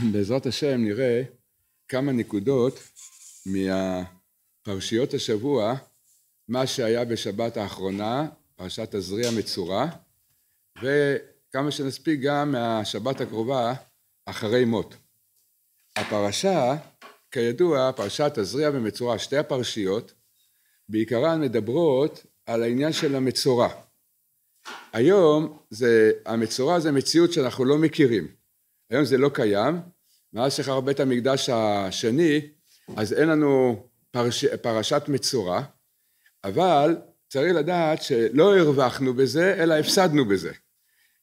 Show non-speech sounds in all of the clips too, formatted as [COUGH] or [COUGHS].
[LAUGHS] בעזרת השם נראה כמה נקודות מהפרשיות השבוע, מה שהיה בשבת האחרונה, פרשת תזריע מצורע, וכמה שנספיק גם מהשבת הקרובה, אחרי מות. הפרשה, כידוע, פרשת תזריע ומצורע, שתי הפרשיות, בעיקרן מדברות על העניין של המצורע. היום זה, המצורע זה מציאות שאנחנו לא מכירים. היום זה לא קיים. מאז שחרב בית המקדש השני, אז אין לנו פרש, פרשת מצורע, אבל צריך לדעת שלא הרווחנו בזה, אלא הפסדנו בזה.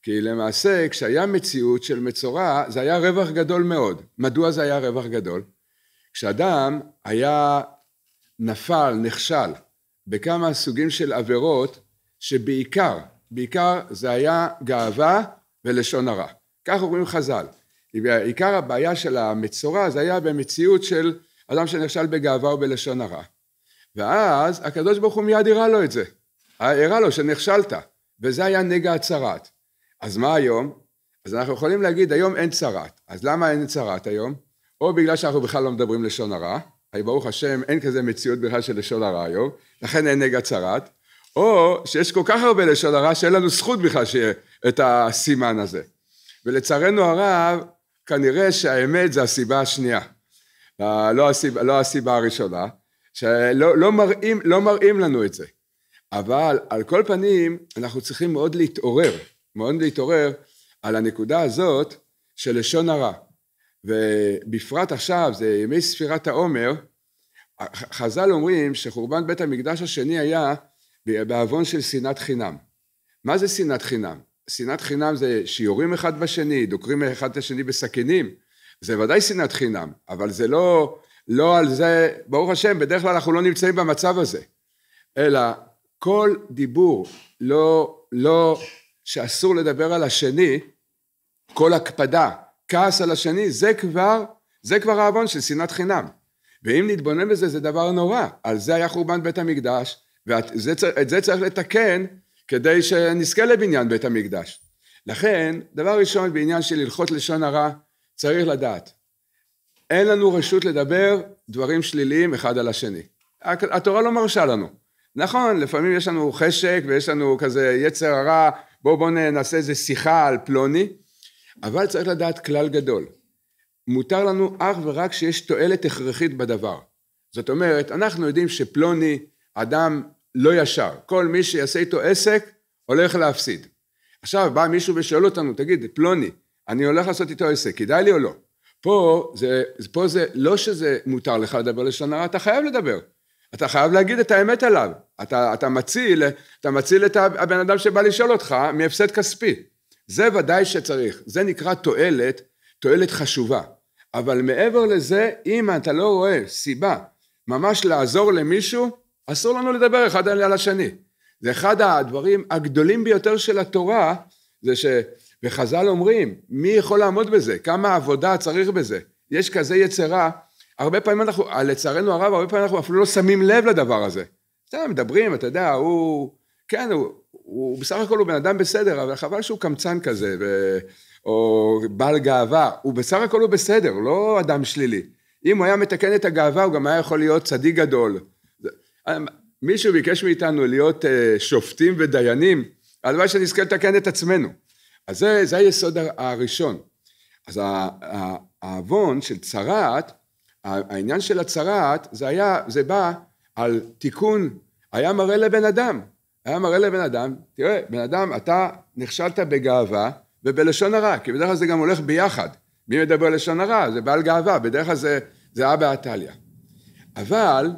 כי למעשה, כשהיה מציאות של מצורע, זה היה רווח גדול מאוד. מדוע זה היה רווח גדול? כשאדם היה נפל, נכשל, בכמה סוגים של עבירות, שבעיקר, בעיקר זה היה גאווה ולשון הרע. כך אומרים חז"ל. עיקר הבעיה של המצורע זה היה במציאות של אדם שנכשל בגאווה ובלשון הרע. ואז הקדוש ברוך הוא מיד הראה לו את זה. הראה לו שנכשלת, וזה היה נגע הצרעת. אז מה היום? אז אנחנו יכולים להגיד היום אין צרעת. אז למה אין צרעת היום? או בגלל שאנחנו בכלל לא מדברים לשון הרע, הרי ברוך השם אין כזה מציאות בכלל של לשון הרע היום, לכן אין נגע צרעת, או שיש כל כך הרבה לשון הרע שאין לנו זכות בכלל שיהיה את הסימן הזה. ולצערנו הרב, כנראה שהאמת זה הסיבה השנייה, לא הסיבה, לא הסיבה הראשונה, שלא לא מראים, לא מראים לנו את זה. אבל על כל פנים, אנחנו צריכים מאוד להתעורר, מאוד להתעורר על הנקודה הזאת של לשון הרע. ובפרט עכשיו, זה ימי ספירת העומר, חז"ל אומרים שחורבן בית המקדש השני היה בעוון של שנאת חינם. מה זה שנאת חינם? שנאת חינם זה שיורים אחד בשני, דוקרים אחד את השני בסכינים, זה ודאי שנאת חינם, אבל זה לא, לא על זה, ברוך השם, בדרך כלל אנחנו לא נמצאים במצב הזה, אלא כל דיבור לא, לא, שאסור לדבר על השני, כל הקפדה, כעס על השני, זה כבר, זה כבר העוון של שנאת חינם. ואם נתבונן בזה, זה דבר נורא. על זה היה חורבן בית המקדש, ואת זה, זה צריך לתקן כדי שנזכה לבניין בית המקדש. לכן, דבר ראשון בעניין של הלכות לשון הרע, צריך לדעת, אין לנו רשות לדבר דברים שליליים אחד על השני. התורה לא מרשה לנו. נכון, לפעמים יש לנו חשק ויש לנו כזה יצר הרע, בואו בואו נעשה איזה שיחה על פלוני, אבל צריך לדעת כלל גדול. מותר לנו אך ורק שיש תועלת הכרחית בדבר. זאת אומרת, אנחנו יודעים שפלוני, אדם לא ישר. כל מי שיעשה איתו עסק, הולך להפסיד. עכשיו בא מישהו ושואל אותנו, תגיד, פלוני, אני הולך לעשות איתו עסק, כדאי לי או לא? פה זה, פה זה לא שזה מותר לך לדבר לשון הרע, אתה חייב לדבר. אתה חייב להגיד את האמת עליו. אתה, אתה, מציל, אתה מציל את הבן אדם שבא לשאול אותך מהפסד כספי. זה ודאי שצריך. זה נקרא תועלת, תועלת חשובה. אבל מעבר לזה, אם אתה לא רואה סיבה ממש לעזור למישהו, אסור לנו לדבר אחד על השני. זה אחד הדברים הגדולים ביותר של התורה, זה ש... וחז"ל אומרים, מי יכול לעמוד בזה? כמה עבודה צריך בזה? יש כזה יצרה, הרבה פעמים אנחנו, לצערנו הרב, הרבה פעמים אנחנו אפילו לא שמים לב לדבר הזה. סתם מדברים, אתה יודע, הוא, כן, הוא, הוא בסך הכל הוא בן אדם בסדר, אבל חבל שהוא קמצן כזה, ו... או בעל גאווה, הוא בסך הכל הוא בסדר, הוא לא אדם שלילי. אם הוא היה מתקן את הגאווה, הוא גם היה יכול להיות צדיק גדול, אמ, מישהו ביקש מאיתנו להיות אה, שופטים ודיינים, הלוואי שנזכה לתקן את עצמנו. אז זה, זה היסוד הראשון. אז העוון של צרעת, העניין של הצרעת, זה היה, זה בא על תיקון, היה מראה לבן אדם, היה מראה לבן אדם, תראה, בן אדם, אתה נכשלת בגאווה ובלשון הרע, כי בדרך כלל זה גם הולך ביחד. מי מדבר על לשון הרע? זה בעל גאווה, בדרך כלל זה, זה אבא עתליה. אבל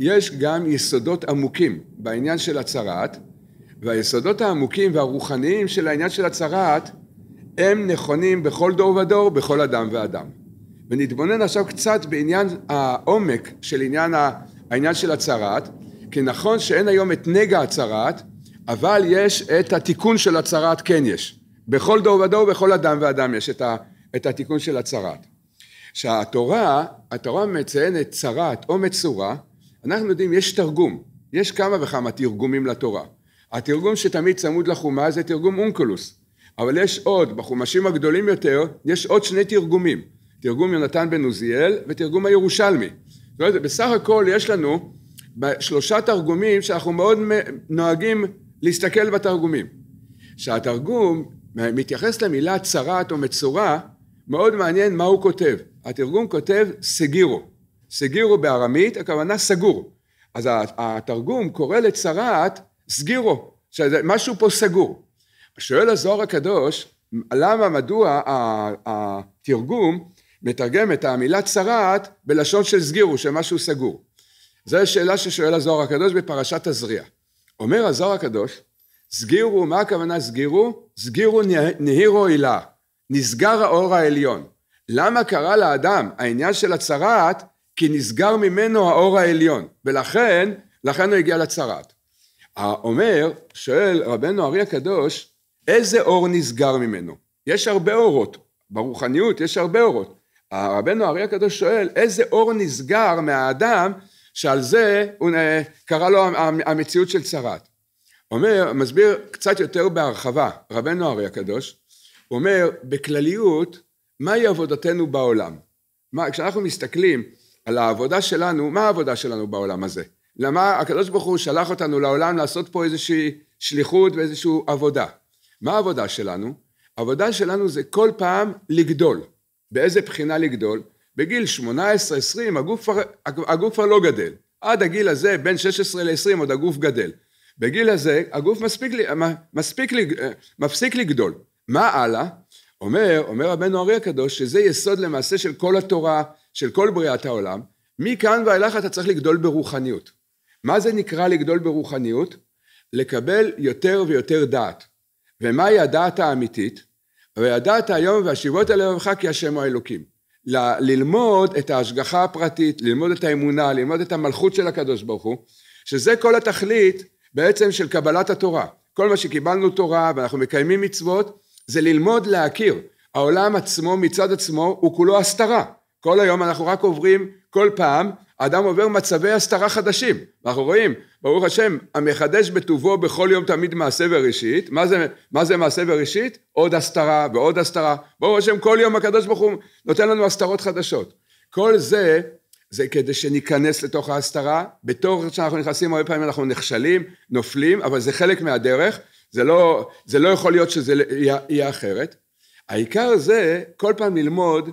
יש גם יסודות עמוקים בעניין של הצהרת, והיסודות העמוקים והרוחניים של העניין של הצהרת הם נכונים בכל דור ודור, בכל אדם ואדם. ונתבונן עכשיו קצת בעניין העומק של עניין, העניין של הצהרת, כי נכון שאין היום את נגע הצהרת, אבל יש את התיקון של הצהרת כן יש. בכל דור ודור, בכל אדם ואדם יש את, ה, את התיקון של הצהרת. שהתורה, התורה מציינת צרת או מצורה אנחנו יודעים, יש תרגום, יש כמה וכמה תרגומים לתורה. התרגום שתמיד צמוד לחומה זה תרגום אונקולוס, אבל יש עוד, בחומשים הגדולים יותר, יש עוד שני תרגומים, תרגום יונתן בן עוזיאל ותרגום הירושלמי. זאת אומרת, בסך הכל יש לנו שלושה תרגומים שאנחנו מאוד נוהגים להסתכל בתרגומים. שהתרגום מתייחס למילה צרת או מצורע, מאוד מעניין מה הוא כותב. התרגום כותב סגירו. סגירו בארמית, הכוונה סגור. אז התרגום קורא לצרעת סגירו, משהו פה סגור. שואל הזוהר הקדוש, למה, מדוע התרגום מתרגם את המילה צרעת בלשון של סגירו, שמשהו סגור? זו שאלה ששואל הזוהר הקדוש בפרשת תזריע. אומר הזוהר הקדוש, סגירו, מה הכוונה סגירו? סגירו נהירו הילה, נסגר האור העליון. למה קרה לאדם העניין של הצרעת כי נסגר ממנו האור העליון, ולכן, לכן הוא הגיע לצרת. אומר, שואל רבנו ארי הקדוש, איזה אור נסגר ממנו? יש הרבה אורות, ברוחניות יש הרבה אורות. רבנו ארי הקדוש שואל, איזה אור נסגר מהאדם שעל זה הוא, קרא לו המציאות של צרת? אומר, מסביר קצת יותר בהרחבה, רבנו ארי הקדוש, הוא אומר, בכלליות, מהי עבודתנו בעולם? מה, כשאנחנו מסתכלים על העבודה שלנו, מה העבודה שלנו בעולם הזה? למה הקדוש ברוך הוא שלח אותנו לעולם לעשות פה איזושהי שליחות ואיזושהי עבודה. מה העבודה שלנו? העבודה שלנו זה כל פעם לגדול. באיזה בחינה לגדול? בגיל 18-20 הגוף, הגוף כבר לא גדל. עד הגיל הזה, בין 16 ל-20 עוד הגוף גדל. בגיל הזה הגוף מספיק, מספיק, אה, מפסיק לגדול. מה הלאה? אומר, אומר רבנו ארי הקדוש, שזה יסוד למעשה של כל התורה, של כל בריאת העולם, מכאן ואילך אתה צריך לגדול ברוחניות. מה זה נקרא לגדול ברוחניות? לקבל יותר ויותר דעת. ומהי הדעת האמיתית? וידעת היום והשיבות אל לבבך כי השם הוא האלוקים. ל- ללמוד את ההשגחה הפרטית, ללמוד את האמונה, ללמוד את המלכות של הקדוש ברוך הוא, שזה כל התכלית בעצם של קבלת התורה. כל מה שקיבלנו תורה ואנחנו מקיימים מצוות, זה ללמוד להכיר. העולם עצמו מצד עצמו הוא כולו הסתרה. כל היום אנחנו רק עוברים, כל פעם, האדם עובר מצבי הסתרה חדשים. אנחנו רואים, ברוך השם, המחדש בטובו בכל יום תמיד מעשה וראשית. מה זה, מה זה מעשה וראשית? עוד הסתרה ועוד הסתרה. ברוך השם, כל יום הקדוש ברוך הוא נותן לנו הסתרות חדשות. כל זה, זה כדי שניכנס לתוך ההסתרה. בתור שאנחנו נכנסים, הרבה פעמים אנחנו נכשלים, נופלים, אבל זה חלק מהדרך. זה לא, זה לא יכול להיות שזה יהיה אחרת. העיקר זה כל פעם ללמוד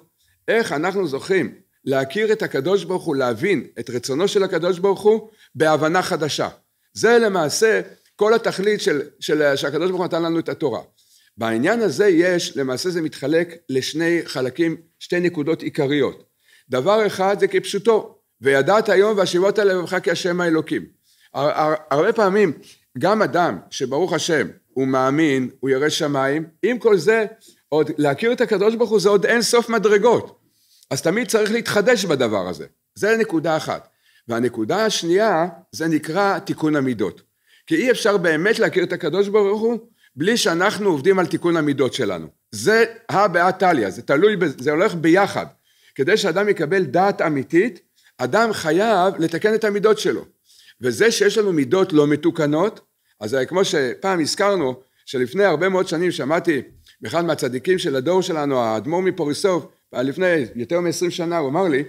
איך אנחנו זוכים להכיר את הקדוש ברוך הוא, להבין את רצונו של הקדוש ברוך הוא בהבנה חדשה. זה למעשה כל התכלית של, של, שהקדוש ברוך הוא נתן לנו את התורה. בעניין הזה יש, למעשה זה מתחלק לשני חלקים, שתי נקודות עיקריות. דבר אחד זה כפשוטו, וידעת היום והשיבות על לבבך כי השם האלוקים. הר, הר, הרבה פעמים גם אדם שברוך השם הוא מאמין, הוא ירא שמיים, עם כל זה עוד, להכיר את הקדוש ברוך הוא זה עוד אין סוף מדרגות. אז תמיד צריך להתחדש בדבר הזה. זה נקודה אחת. והנקודה השנייה, זה נקרא תיקון המידות. כי אי אפשר באמת להכיר את הקדוש ברוך הוא בלי שאנחנו עובדים על תיקון המידות שלנו. זה הא בהא תליא, זה תלוי, זה הולך ביחד. כדי שאדם יקבל דעת אמיתית, אדם חייב לתקן את המידות שלו. וזה שיש לנו מידות לא מתוקנות, אז כמו שפעם הזכרנו, שלפני הרבה מאוד שנים שמעתי באחד מהצדיקים של הדור שלנו, האדמו"ר מפוריסוף, לפני יותר מ-20 שנה, הוא אמר לי,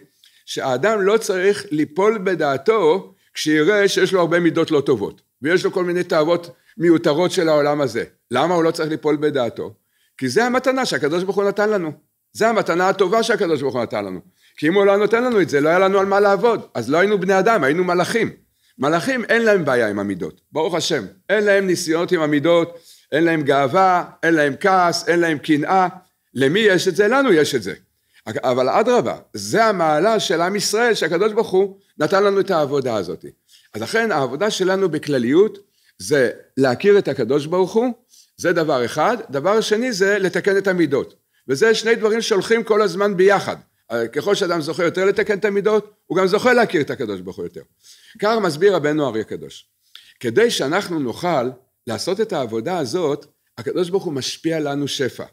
שהאדם לא צריך ליפול בדעתו כשיראה שיש לו הרבה מידות לא טובות, ויש לו כל מיני תאוות מיותרות של העולם הזה. למה הוא לא צריך ליפול בדעתו? כי זה המתנה שהקדוש ברוך הוא נתן לנו. זה המתנה הטובה שהקדוש ברוך הוא נתן לנו. כי אם הוא לא נותן לנו את זה, לא היה לנו על מה לעבוד. אז לא היינו בני אדם, היינו מלאכים. מלאכים אין להם בעיה עם המידות, ברוך השם. אין להם ניסיונות עם המידות, אין להם גאווה, אין להם כעס, אין להם קנאה. למי יש את זה? לנו יש את זה. אבל אדרבה, זה המעלה של עם ישראל שהקדוש ברוך הוא נתן לנו את העבודה הזאת. אז לכן העבודה שלנו בכלליות זה להכיר את הקדוש ברוך הוא, זה דבר אחד. דבר שני זה לתקן את המידות. וזה שני דברים שהולכים כל הזמן ביחד. ככל שאדם זוכה יותר לתקן את המידות, הוא גם זוכה להכיר את הקדוש ברוך הוא יותר. כך מסביר רבנו אריה הקדוש. כדי שאנחנו נוכל לעשות את העבודה הזאת, הקדוש ברוך הוא משפיע לנו שפע.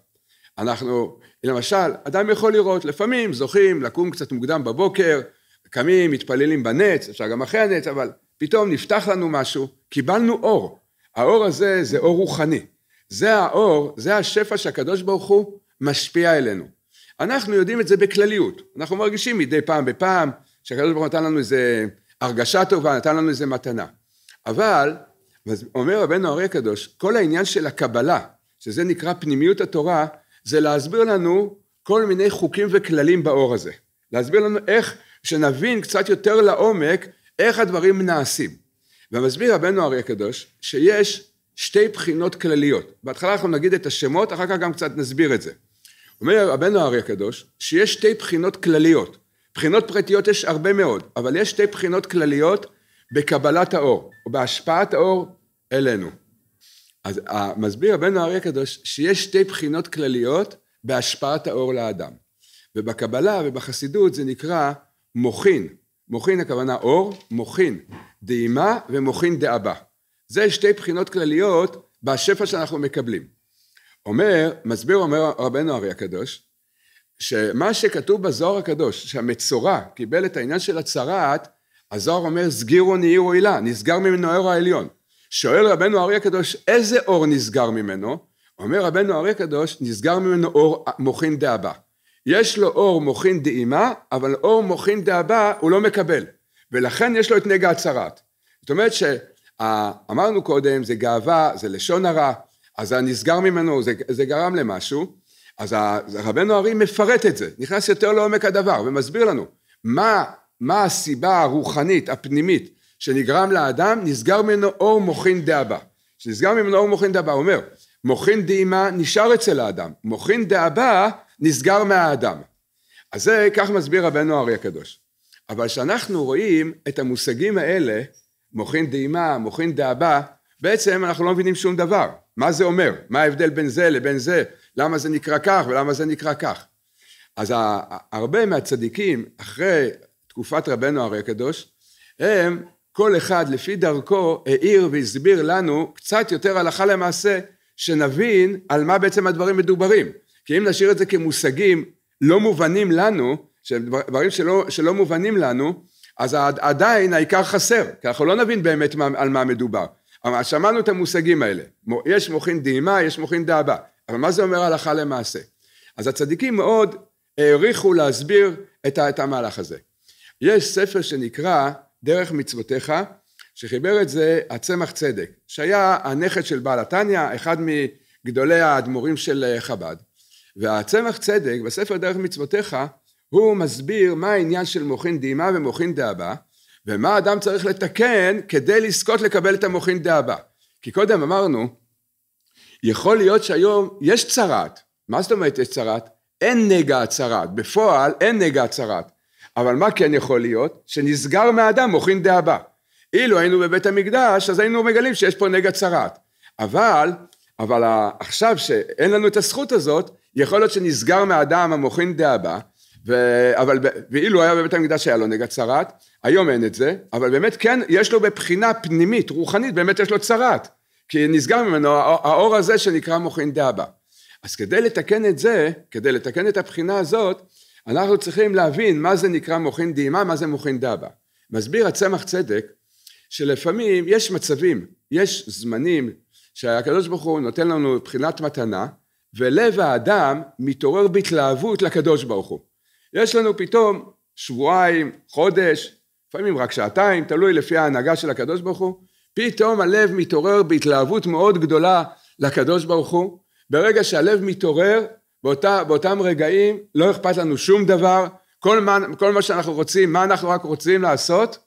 אנחנו, למשל, אדם יכול לראות, לפעמים זוכים לקום קצת מוקדם בבוקר, קמים, מתפללים בנץ, אפשר גם אחרי הנץ, אבל פתאום נפתח לנו משהו, קיבלנו אור. האור הזה זה אור רוחני. זה האור, זה השפע שהקדוש ברוך הוא משפיע אלינו. אנחנו יודעים את זה בכלליות. אנחנו מרגישים מדי פעם בפעם שהקדוש ברוך הוא נתן לנו איזה הרגשה טובה, נתן לנו איזה מתנה. אבל ואז אומר רבנו הרי הקדוש, כל העניין של הקבלה, שזה נקרא פנימיות התורה, זה להסביר לנו כל מיני חוקים וכללים באור הזה. להסביר לנו איך, שנבין קצת יותר לעומק, איך הדברים נעשים. ומסביר רבנו הרי הקדוש, שיש שתי בחינות כלליות. בהתחלה אנחנו נגיד את השמות, אחר כך גם קצת נסביר את זה. אומר רבנו הרי הקדוש, שיש שתי בחינות כלליות. בחינות פרטיות יש הרבה מאוד, אבל יש שתי בחינות כלליות בקבלת האור, או בהשפעת האור אלינו. אז מסביר רבנו אריה הקדוש שיש שתי בחינות כלליות בהשפעת האור לאדם. ובקבלה ובחסידות זה נקרא מוחין. מוחין הכוונה אור, מוחין דהימה ומוחין דאבה. זה שתי בחינות כלליות בשפע שאנחנו מקבלים. אומר, מסביר אומר רבנו אריה הקדוש, שמה שכתוב בזוהר הקדוש, שהמצורע קיבל את העניין של הצרעת, הזוהר אומר, סגירו נהירו הילה, נסגר ממנו האור העליון. שואל רבנו אריה הקדוש, איזה אור נסגר ממנו? אומר רבנו אריה הקדוש, נסגר ממנו אור מוחין דאבא. יש לו אור מוחין דאימה, אבל אור מוחין דאבא הוא לא מקבל, ולכן יש לו את נגע הצרת. זאת אומרת שאמרנו קודם, זה גאווה, זה לשון הרע, אז הנסגר ממנו, זה, זה גרם למשהו, אז רבנו ארי מפרט את זה, נכנס יותר לעומק הדבר ומסביר לנו מה מה הסיבה הרוחנית הפנימית שנגרם לאדם נסגר ממנו אור מוחין דאבא שנסגר ממנו אור מוחין דאבא הוא אומר מוחין דאמא נשאר אצל האדם מוחין דאבא נסגר מהאדם אז זה כך מסביר רבנו אריה הקדוש אבל כשאנחנו רואים את המושגים האלה מוחין דאמא מוחין דאבא בעצם אנחנו לא מבינים שום דבר מה זה אומר מה ההבדל בין זה לבין זה למה זה נקרא כך ולמה זה נקרא כך אז הרבה מהצדיקים אחרי תקופת רבנו הרי הקדוש, הם כל אחד לפי דרכו העיר והסביר לנו קצת יותר הלכה למעשה, שנבין על מה בעצם הדברים מדוברים. כי אם נשאיר את זה כמושגים לא מובנים לנו, דברים שלא, שלא מובנים לנו, אז עדיין העיקר חסר, כי אנחנו לא נבין באמת מה, על מה מדובר. אבל שמענו את המושגים האלה, יש מוחין דהימה, יש מוחין דהבה, אבל מה זה אומר הלכה למעשה? אז הצדיקים מאוד העריכו להסביר את, את המהלך הזה. יש ספר שנקרא דרך מצוותיך, שחיבר את זה הצמח צדק, שהיה הנכד של בעל התניא, אחד מגדולי האדמו"רים של אה, חב"ד. והצמח צדק, בספר דרך מצוותיך, הוא מסביר מה העניין של מוחין דהימה ומוחין דהבא, ומה אדם צריך לתקן כדי לזכות לקבל את המוחין דהבא. כי קודם אמרנו, יכול להיות שהיום יש צרת. מה זאת אומרת יש צרת? אין נגע הצרת. בפועל אין נגע הצרת. אבל מה כן יכול להיות? שנסגר מהאדם מוכין דאבא. אילו היינו בבית המקדש, אז היינו מגלים שיש פה נגע צרעת. אבל, אבל עכשיו שאין לנו את הזכות הזאת, יכול להיות שנסגר מהאדם המוכין דאבא, ו... אבל... ואילו היה בבית המקדש היה לו נגע צרעת, היום אין את זה, אבל באמת כן, יש לו בבחינה פנימית, רוחנית, באמת יש לו צרעת, כי נסגר ממנו האור הזה שנקרא מוכין דאבא. אז כדי לתקן את זה, כדי לתקן את הבחינה הזאת, אנחנו צריכים להבין מה זה נקרא מוחין דהימה, מה זה מוחין דבא. מסביר הצמח צדק שלפעמים יש מצבים, יש זמנים שהקדוש ברוך הוא נותן לנו בחינת מתנה ולב האדם מתעורר בהתלהבות לקדוש ברוך הוא. יש לנו פתאום שבועיים, חודש, לפעמים רק שעתיים, תלוי לפי ההנהגה של הקדוש ברוך הוא, פתאום הלב מתעורר בהתלהבות מאוד גדולה לקדוש ברוך הוא, ברגע שהלב מתעורר באותה, באותם רגעים לא אכפת לנו שום דבר, כל מה, כל מה שאנחנו רוצים, מה אנחנו רק רוצים לעשות,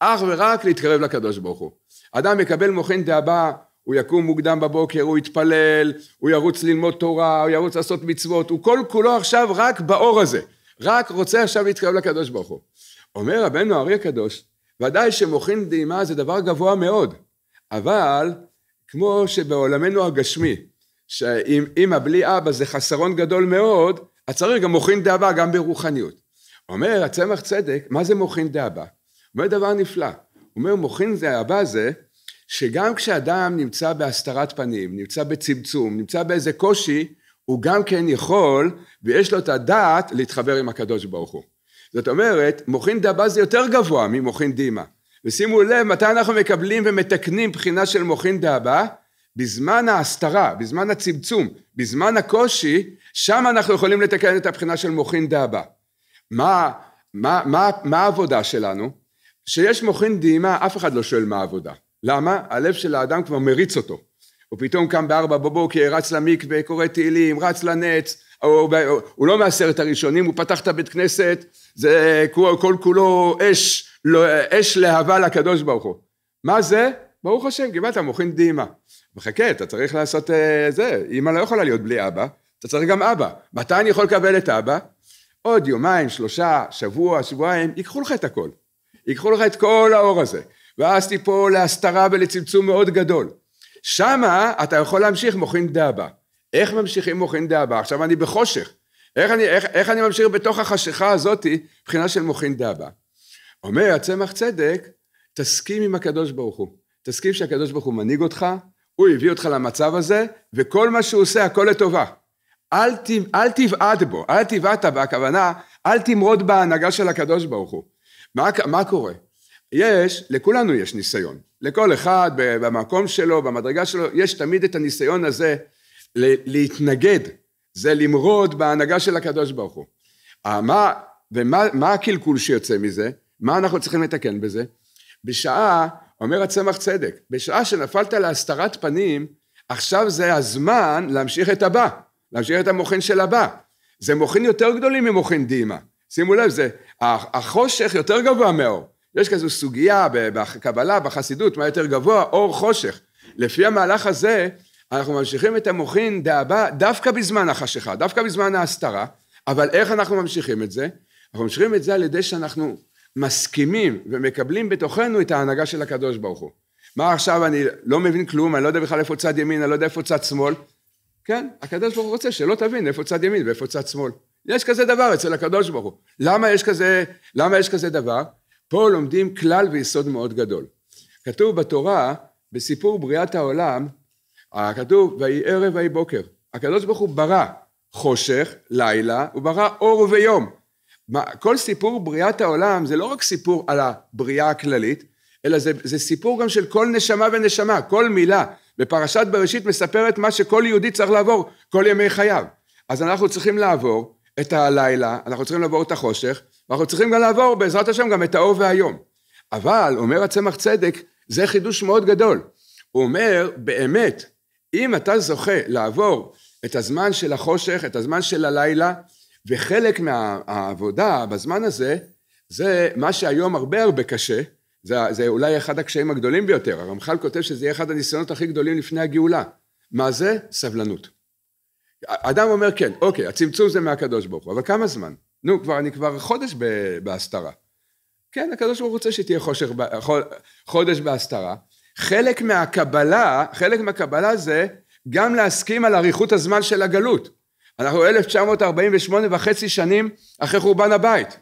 אך ורק להתקרב לקדוש ברוך הוא. אדם יקבל מוחין דאבה, הוא יקום מוקדם בבוקר, הוא יתפלל, הוא ירוץ ללמוד תורה, הוא ירוץ לעשות מצוות, הוא כל כולו עכשיו רק באור הזה, רק רוצה עכשיו להתקרב לקדוש ברוך הוא. אומר רבנו הארי הקדוש, ודאי שמוחין דאמה זה דבר גבוה מאוד, אבל כמו שבעולמנו הגשמי, שאם אימא בלי אבא זה חסרון גדול מאוד, אז צריך גם מוחין דאבה גם ברוחניות. אומר הצמח צדק, מה זה מוחין הוא אומר דבר נפלא, הוא אומר מוחין דאבה זה שגם כשאדם נמצא בהסתרת פנים, נמצא בצמצום, נמצא באיזה קושי, הוא גם כן יכול, ויש לו את הדעת, להתחבר עם הקדוש ברוך הוא. זאת אומרת, מוחין דאבה זה יותר גבוה ממוחין דימה. ושימו לב מתי אנחנו מקבלים ומתקנים בחינה של מוחין דאבה, בזמן ההסתרה, בזמן הצמצום, בזמן הקושי, שם אנחנו יכולים לתקן את הבחינה של מוחין דאבה. מה, מה, מה, מה העבודה שלנו? כשיש מוחין דהימה, אף אחד לא שואל מה העבודה. למה? הלב של האדם כבר מריץ אותו. הוא פתאום קם בארבע בבוקר, רץ למקווה, קורא תהילים, רץ לנץ, הוא, הוא, הוא הוא לא מעשרת הראשונים, הוא פתח את הבית כנסת, זה כל, כל כולו אש, לא, אש להבה לקדוש ברוך הוא. מה זה? ברוך השם, קיבלת מוחין דהימה. מחכה, אתה צריך לעשות אה, זה, אמא לא יכולה להיות בלי אבא, אתה צריך גם אבא. מתי אני יכול לקבל את אבא? עוד יומיים, שלושה, שבוע, שבועיים, ייקחו לך את הכל. ייקחו לך את כל האור הזה, ואז תיפול להסתרה ולצמצום מאוד גדול. שמה אתה יכול להמשיך מוחין דאבה. איך ממשיכים מוחין דאבה? עכשיו אני בחושך. איך אני, איך, איך אני ממשיך בתוך החשיכה הזאתי, מבחינה של מוחין דאבה? אומר הצמח צדק, תסכים עם הקדוש ברוך הוא. תסכים שהקדוש ברוך הוא מנהיג אותך, הוא הביא אותך למצב הזה, וכל מה שהוא עושה, הכל לטובה. אל, ת, אל תבעד בו, אל תבעט בו, הכוונה, אל תמרוד בהנהגה של הקדוש ברוך הוא. מה, מה קורה? יש, לכולנו יש ניסיון. לכל אחד, במקום שלו, במדרגה שלו, יש תמיד את הניסיון הזה להתנגד, זה למרוד בהנהגה של הקדוש ברוך הוא. אה, מה, ומה מה הקלקול שיוצא מזה? מה אנחנו צריכים לתקן בזה? בשעה אומר הצמח צדק, בשעה שנפלת להסתרת פנים, עכשיו זה הזמן להמשיך את הבא, להמשיך את המוחין של הבא. זה מוחין יותר גדולים ממוחין דימה. שימו לב, זה, החושך יותר גבוה מאור. יש כזו סוגיה בקבלה, בחסידות, מה יותר גבוה, אור חושך. לפי המהלך הזה, אנחנו ממשיכים את המוחין דהבא דווקא בזמן החשיכה, דווקא בזמן ההסתרה, אבל איך אנחנו ממשיכים את זה? אנחנו ממשיכים את זה על ידי שאנחנו מסכימים ומקבלים בתוכנו את ההנהגה של הקדוש ברוך הוא. מה עכשיו, אני לא מבין כלום, אני לא יודע בכלל איפה צד ימין, אני לא יודע איפה צד שמאל. כן, הקדוש ברוך הוא רוצה שלא תבין איפה צד ימין ואיפה צד שמאל. יש כזה דבר אצל הקדוש ברוך הוא. למה יש כזה, למה יש כזה דבר? פה לומדים כלל ויסוד מאוד גדול. כתוב בתורה, בסיפור בריאת העולם, כתוב, ויהי ערב ויהי בוקר. הקדוש ברוך הוא ברא חושך, לילה, הוא ברא אור ויום. מה, כל סיפור בריאת העולם זה לא רק סיפור על הבריאה הכללית, אלא זה, זה סיפור גם של כל נשמה ונשמה, כל מילה. בפרשת בראשית מספרת מה שכל יהודי צריך לעבור כל ימי חייו. אז אנחנו צריכים לעבור את הלילה, אנחנו צריכים לעבור את החושך, ואנחנו צריכים גם לעבור בעזרת השם גם את האור והיום. אבל, אומר הצמח צדק, זה חידוש מאוד גדול. הוא אומר, באמת, אם אתה זוכה לעבור את הזמן של החושך, את הזמן של הלילה, וחלק מהעבודה בזמן הזה, זה מה שהיום הרבה הרבה קשה, זה, זה אולי אחד הקשיים הגדולים ביותר, הרמח"ל כותב שזה יהיה אחד הניסיונות הכי גדולים לפני הגאולה. מה זה? סבלנות. אדם אומר כן, אוקיי, הצמצום זה מהקדוש ברוך הוא, אבל כמה זמן? נו, כבר, אני כבר חודש בהסתרה. כן, הקדוש ברוך הוא רוצה שתהיה חושך, חודש בהסתרה. חלק מהקבלה, חלק מהקבלה זה גם להסכים על אריכות הזמן של הגלות. אנחנו 1948 וחצי שנים אחרי חורבן הבית.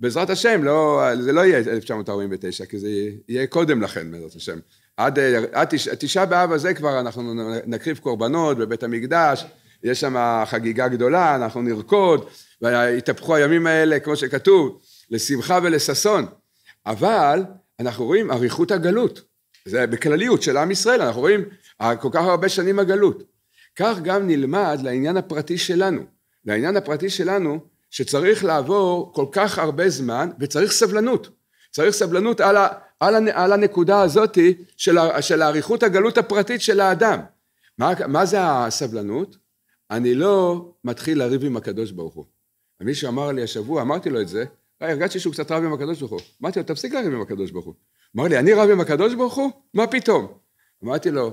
בעזרת השם, לא, זה לא יהיה 1949, כי זה יהיה קודם לכן, בעזרת השם. עד, עד תש, תשעה באב הזה כבר אנחנו נקריב קורבנות בבית המקדש, יש שם חגיגה גדולה, אנחנו נרקוד, והתהפכו הימים האלה, כמו שכתוב, לשמחה ולששון. אבל אנחנו רואים אריכות הגלות. זה בכלליות של עם ישראל, אנחנו רואים כל כך הרבה שנים הגלות. כך גם נלמד לעניין הפרטי שלנו. לעניין הפרטי שלנו, שצריך לעבור כל כך הרבה זמן, וצריך סבלנות. צריך סבלנות על, ה, על, ה, על הנקודה הזאת של, ה, של האריכות הגלות הפרטית של האדם. מה, מה זה הסבלנות? אני לא מתחיל לריב עם הקדוש ברוך הוא. מישהו אמר לי השבוע, אמרתי לו את זה, אה, הרגשתי שהוא קצת רב עם הקדוש ברוך הוא. אמרתי לו, תפסיק לריב עם הקדוש ברוך הוא. אמר לי, אני רב עם הקדוש ברוך הוא? מה פתאום? אמרתי לו,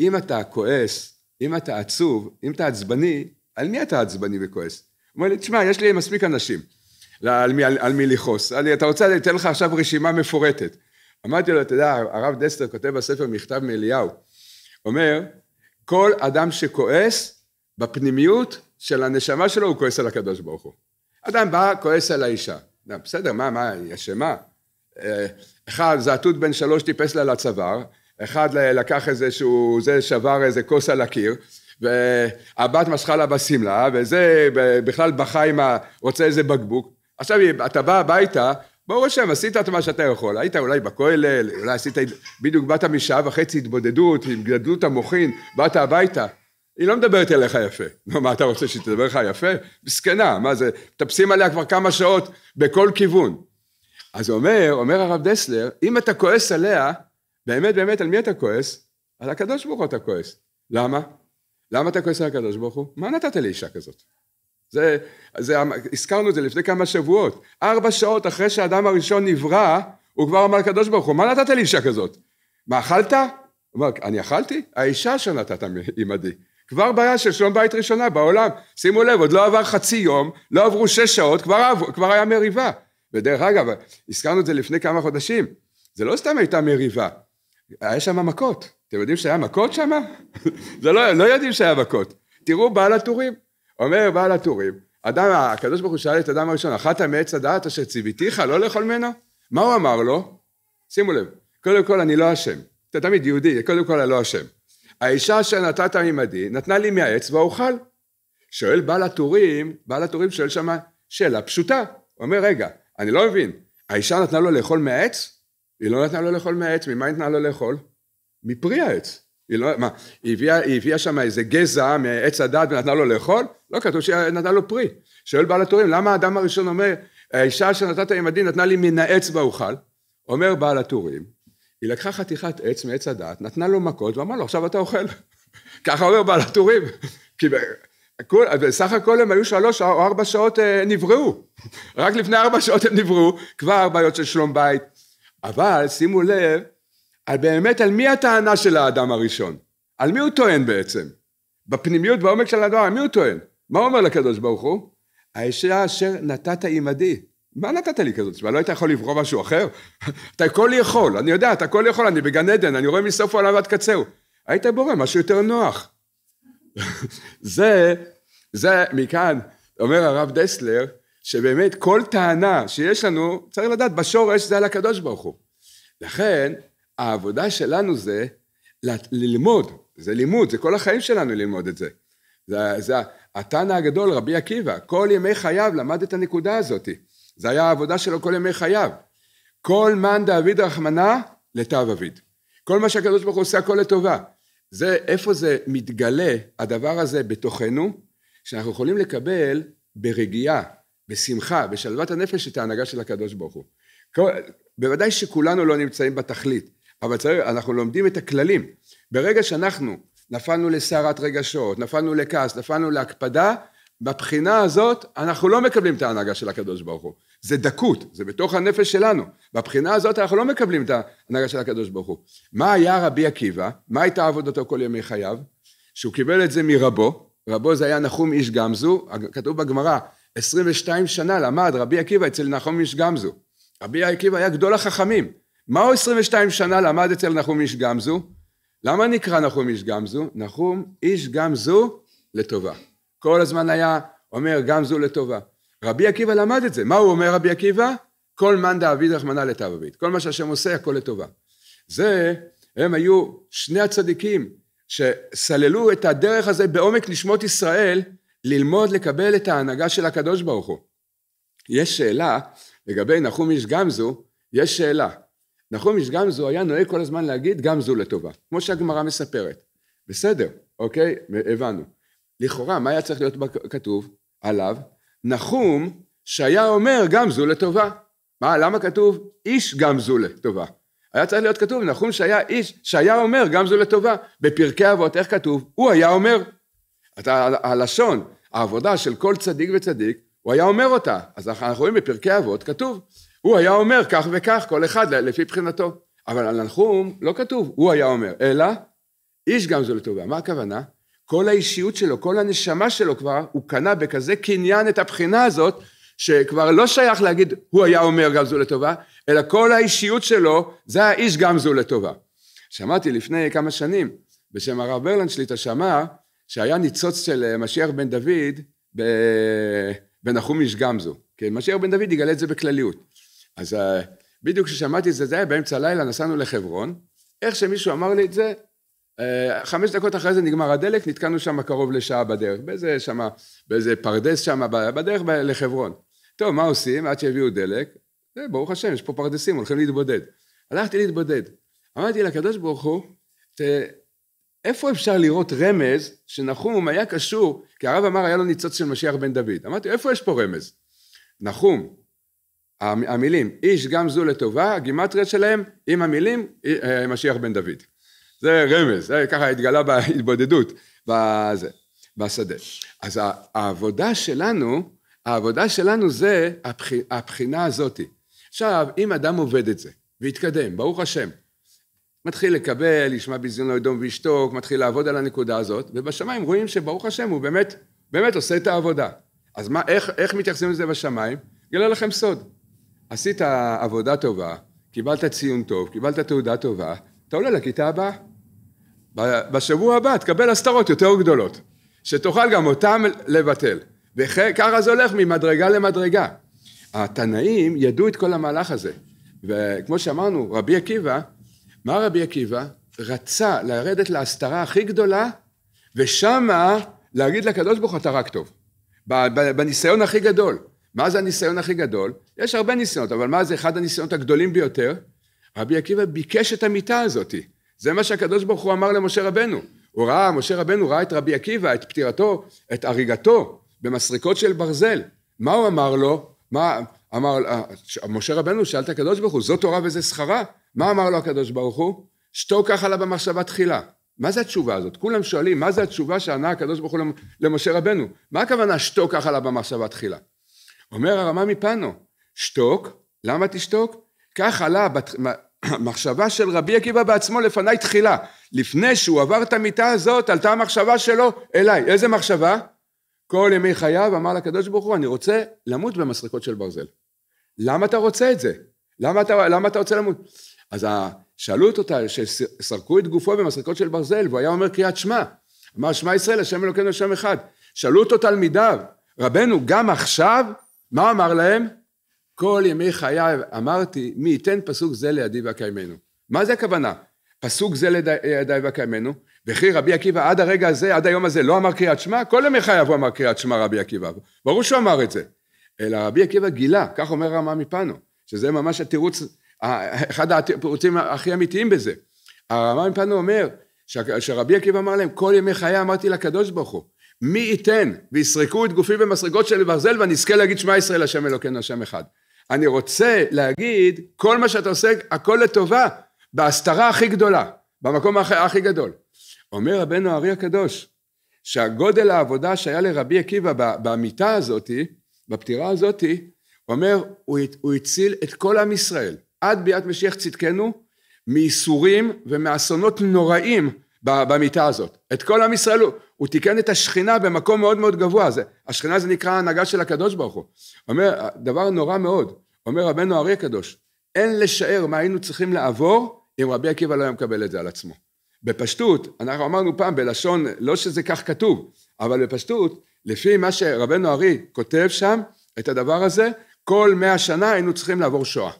אם אתה כועס אם אתה עצוב, אם אתה עצבני, על מי אתה עצבני וכועס? הוא אומר לי, תשמע, יש לי מספיק אנשים על מי, על, על מי לכעוס. אתה רוצה, אני אתן לך עכשיו רשימה מפורטת. אמרתי לו, אתה יודע, הרב דסטר כותב בספר מכתב מאליהו, אומר, כל אדם שכועס, בפנימיות של הנשמה שלו הוא כועס על הקדוש ברוך הוא. אדם בא, כועס על האישה. בסדר, מה, מה, היא אשמה? אה, אחד, זעתות בן שלוש טיפס לה לצוואר, אחד לקח איזשהו, זה שבר איזה כוס על הקיר, והבת משכה לה בשמלה, וזה בכלל בכה עם ה... רוצה איזה בקבוק. עכשיו אם אתה בא הביתה, ברור השם, עשית את מה שאתה יכול. היית אולי בכולל, אולי עשית... בדיוק באת משעה וחצי התבודדות, עם גדלות המוחין, באת הביתה. היא לא מדברת אליך יפה. נו, [LAUGHS] מה אתה רוצה שהיא תדבר לך יפה? מסכנה, מה זה? מטפסים עליה כבר כמה שעות בכל כיוון. אז אומר, אומר הרב דסלר, אם אתה כועס עליה, באמת באמת על מי אתה כועס? על הקדוש ברוך הוא אתה כועס. למה? למה אתה כועס על הקדוש ברוך הוא? מה נתת לאישה כזאת? זה, זה, הזכרנו את זה לפני כמה שבועות. ארבע שעות אחרי שהאדם הראשון נברא, הוא כבר אמר לקדוש ברוך הוא, מה נתת לאישה כזאת? מה, אכלת? הוא אמר, אני אכלתי? האישה שנתת עימדי. כבר בעיה של שלום בית ראשונה בעולם. שימו לב, עוד לא עבר חצי יום, לא עברו שש שעות, כבר, עבר, כבר היה מריבה. ודרך אגב, הזכרנו את זה לפני כמה חודשים, זה לא סתם הייתה מריבה, היה שם מכות. אתם יודעים שהיה מכות שם? [LAUGHS] זה לא, לא יודעים שהיה מכות. תראו בעל הטורים. אומר בעל הטורים, אדם, הקדוש ברוך הוא שאל את האדם הראשון, אכלת מעץ הדעת אשר ציוויתיך לא לאכול ממנו? מה הוא אמר לו? שימו לב, קודם כל אני לא אשם. אתה תמיד יהודי, קודם כל אני לא אשם. האישה שנתת ממדי, נתנה לי מהעץ ואוכל. שואל בעל הטורים, בעל הטורים שואל שמה שאלה פשוטה. הוא אומר, רגע, אני לא מבין, האישה נתנה לו לאכול מהעץ? היא לא נתנה לו לאכול מהעץ, ממה היא נתנה לו לאכול? מפרי העץ. היא לא, מה, היא הביאה, היא הביאה שם איזה גזע מעץ הדת ונתנה לו לאכול? לא, כתוב שהיא נתנה לו פרי. שואל בעל התורים, למה האדם הראשון אומר, האישה שנתת עם הדין נתנה לי מן העץ באוכל? אומר בעל הטורים, היא לקחה חתיכת עץ מעץ הדת, נתנה לו מכות ואמרה לו, עכשיו אתה אוכל. [LAUGHS] ככה אומר בעל הטורים. [LAUGHS] בסך הכל הם היו שלוש או ארבע שעות אה, נבראו. [LAUGHS] רק לפני ארבע שעות הם נבראו, כבר בעיות של שלום בית, אבל שימו לב, על באמת על מי הטענה של האדם הראשון? על מי הוא טוען בעצם? בפנימיות, בעומק של הדבר, על מי הוא טוען? מה הוא אומר לקדוש ברוך הוא? האישה אשר נתת עימדי. מה נתת לי כזאת? מה, לא היית יכול לברוא משהו אחר? [LAUGHS] אתה הכל יכול, אני יודע, אתה הכל יכול, אני בגן עדן, אני רואה מסוף העולם עד קצהו. היית בורא משהו יותר נוח. [LAUGHS] זה, זה מכאן, אומר הרב דסלר, שבאמת כל טענה שיש לנו, צריך לדעת, בשורש זה על הקדוש ברוך הוא. לכן, העבודה שלנו זה ללמוד, זה לימוד, זה כל החיים שלנו ללמוד את זה. זה, זה התנא הגדול, רבי עקיבא, כל ימי חייו למד את הנקודה הזאת. זה היה העבודה שלו כל ימי חייו. כל מאן דאביד רחמנא לתו אביד. כל מה שהקדוש ברוך הוא עושה הכל לטובה. זה, איפה זה מתגלה, הדבר הזה בתוכנו, שאנחנו יכולים לקבל ברגיעה, בשמחה, בשלוות הנפש, את ההנהגה של הקדוש ברוך הוא. כל, בוודאי שכולנו לא נמצאים בתכלית, אבל צריך, אנחנו לומדים את הכללים. ברגע שאנחנו נפלנו לסערת רגשות, נפלנו לכעס, נפלנו להקפדה, בבחינה הזאת אנחנו לא מקבלים את ההנהגה של הקדוש ברוך הוא. זה דקות, זה בתוך הנפש שלנו. בבחינה הזאת אנחנו לא מקבלים את ההנהגה של הקדוש ברוך הוא. מה היה רבי עקיבא? מה הייתה עבודתו כל ימי חייו? שהוא קיבל את זה מרבו, רבו זה היה נחום איש גמזו, כתוב בגמרא 22 שנה למד רבי עקיבא אצל נחום איש גמזו. רבי עקיבא היה גדול החכמים. מה הוא 22 שנה למד אצל נחום איש גמזו? למה נקרא נחום איש גמזו? נחום איש גמזו לטובה. כל הזמן היה אומר גמזו לטובה. רבי עקיבא למד את זה. מה הוא אומר רבי עקיבא? כל מאן דאביד רחמנא לטעביד. כל מה שהשם עושה הכל לטובה. זה, הם היו שני הצדיקים שסללו את הדרך הזה בעומק נשמות ישראל ללמוד לקבל את ההנהגה של הקדוש ברוך הוא. יש שאלה, לגבי נחום איש גמזו, יש שאלה. נחום איש גמזו היה נוהג כל הזמן להגיד גמזו לטובה, כמו שהגמרא מספרת. בסדר, אוקיי? הבנו. לכאורה, מה היה צריך להיות כתוב עליו? נחום שהיה אומר גמזו לטובה. מה, למה כתוב איש גמזו לטובה? היה צריך להיות כתוב נחום שהיה איש, שהיה אומר גמזו לטובה. בפרקי אבות, איך כתוב? הוא היה אומר. את ה- הלשון, העבודה של כל צדיק וצדיק, הוא היה אומר אותה. אז אנחנו רואים בפרקי אבות, כתוב, הוא היה אומר כך וכך, כל אחד לפי בחינתו. אבל על הנחום לא כתוב, הוא היה אומר, אלא איש גם זו לטובה. מה הכוונה? כל האישיות שלו, כל הנשמה שלו כבר, הוא קנה בכזה קניין את הבחינה הזאת, שכבר לא שייך להגיד, הוא היה אומר גם זו לטובה, אלא כל האישיות שלו, זה האיש גם זו לטובה. שמעתי לפני כמה שנים, בשם הרב ברלנד שליטה, שאמר שהיה ניצוץ של אה, משיח בן דוד בנחום איש גמזו. כן, משיח בן דוד יגלה את זה בכלליות. אז אה, בדיוק כששמעתי את זה, זה היה באמצע הלילה, נסענו לחברון. איך שמישהו אמר לי את זה, אה, חמש דקות אחרי זה נגמר הדלק, נתקענו שם קרוב לשעה בדרך, באיזה שמה, באיזה פרדס שם, בדרך לחברון. טוב, מה עושים? עד שהביאו דלק, זה ברוך השם, יש פה פרדסים, הולכים להתבודד. הלכתי להתבודד. אמרתי לקדוש ברוך הוא, איפה אפשר לראות רמז שנחום היה קשור, כי הרב אמר היה לו ניצוץ של משיח בן דוד. אמרתי, איפה יש פה רמז? נחום, המילים איש גם זו לטובה, הגימטריה שלהם עם המילים אה, אה, משיח בן דוד. זה רמז, זה ככה התגלה בהתבודדות בזה, בשדה. אז העבודה שלנו, העבודה שלנו זה הבחינה הזאתי. עכשיו, אם אדם עובד את זה, והתקדם, ברוך השם, מתחיל לקבל, ישמע בזיונו אדום וישתוק, מתחיל לעבוד על הנקודה הזאת, ובשמיים רואים שברוך השם הוא באמת, באמת עושה את העבודה. אז מה, איך, איך מתייחסים לזה בשמיים? אגלה לכם סוד. עשית עבודה טובה, קיבלת ציון טוב, קיבלת תעודה טובה, אתה עולה לכיתה הבאה. בשבוע הבא תקבל הסתרות יותר גדולות, שתוכל גם אותן לבטל. וככה זה הולך ממדרגה למדרגה. התנאים ידעו את כל המהלך הזה. וכמו שאמרנו, רבי עקיבא מה רבי עקיבא? רצה לרדת להסתרה הכי גדולה, ושמה להגיד לקדוש ברוך הוא אתה רק טוב. בניסיון הכי גדול. מה זה הניסיון הכי גדול? יש הרבה ניסיונות, אבל מה זה אחד הניסיונות הגדולים ביותר? רבי עקיבא ביקש את המיטה הזאת. זה מה שהקדוש ברוך הוא אמר למשה רבנו. הוא ראה, משה רבנו ראה את רבי עקיבא, את פטירתו, את הריגתו, במסריקות של ברזל. מה הוא אמר לו? מה אמר, אה, משה רבנו שאל את הקדוש ברוך הוא, זו תורה וזה שכרה? מה אמר לו הקדוש ברוך הוא? שתוק ככה לה במחשבה תחילה. מה זה התשובה הזאת? כולם שואלים, מה זה התשובה שענה הקדוש ברוך הוא למשה רבנו? מה הכוונה שתוק ככה לה במחשבה תחילה? אומר הרמה מפנו, שתוק, למה תשתוק? ככה לה המחשבה [CLEARS THROAT] של רבי עקיבא בעצמו לפניי תחילה. לפני שהוא עבר את המיטה הזאת, עלתה המחשבה שלו אליי. איזה מחשבה? כל ימי חייו אמר לקדוש ברוך הוא, אני רוצה למות במסרקות של ברזל. למה אתה רוצה את זה? למה אתה, למה אתה רוצה למות? אז שאלו את אותה, שסרקו את גופו במסרקות של ברזל, והוא היה אומר קריאת שמע. אמר שמע ישראל, השם אלוקינו השם אחד. שאלו אותו תלמידיו, רבנו, גם עכשיו? מה אמר להם? כל ימי חיי אמרתי, מי ייתן פסוק זה לידי ואקיימנו. מה זה הכוונה? פסוק זה לידי ואקיימנו, וכי רבי עקיבא עד הרגע הזה, עד היום הזה, לא אמר קריאת שמע? כל ימי חייו הוא אמר קריאת שמע רבי עקיבא, ברור שהוא אמר את זה. אלא רבי עקיבא גילה, כך אומר רמה מפנו, שזה ממש התירוץ אחד התירוצים הכי אמיתיים בזה. הרמב"ם מפנו אומר, שרבי עקיבא אמר להם, כל ימי חיי אמרתי לקדוש ברוך הוא, מי ייתן ויסרקו את גופי במסרגות של ברזל ואני אזכה להגיד שמע ישראל השם אלוקינו השם אחד. אני רוצה להגיד, כל מה שאתה עושה, הכל לטובה, בהסתרה הכי גדולה, במקום הכי, הכי גדול. אומר רבנו הארי הקדוש, שהגודל העבודה שהיה לרבי עקיבא במיטה הזאתי, בפטירה הזאתי, הוא אומר, הוא הציל את כל עם ישראל. עד ביאת משיח צדקנו מייסורים ומאסונות נוראים במיטה הזאת. את כל עם ישראל הוא, הוא תיקן את השכינה במקום מאוד מאוד גבוה. זה, השכינה זה נקרא ההנהגה של הקדוש ברוך הוא. אומר, דבר נורא מאוד, אומר רבנו אריה הקדוש, אין לשער מה היינו צריכים לעבור אם רבי עקיבא לא היה מקבל את זה על עצמו. בפשטות, אנחנו אמרנו פעם בלשון, לא שזה כך כתוב, אבל בפשטות, לפי מה שרבנו ארי כותב שם, את הדבר הזה, כל מאה שנה היינו צריכים לעבור שואה.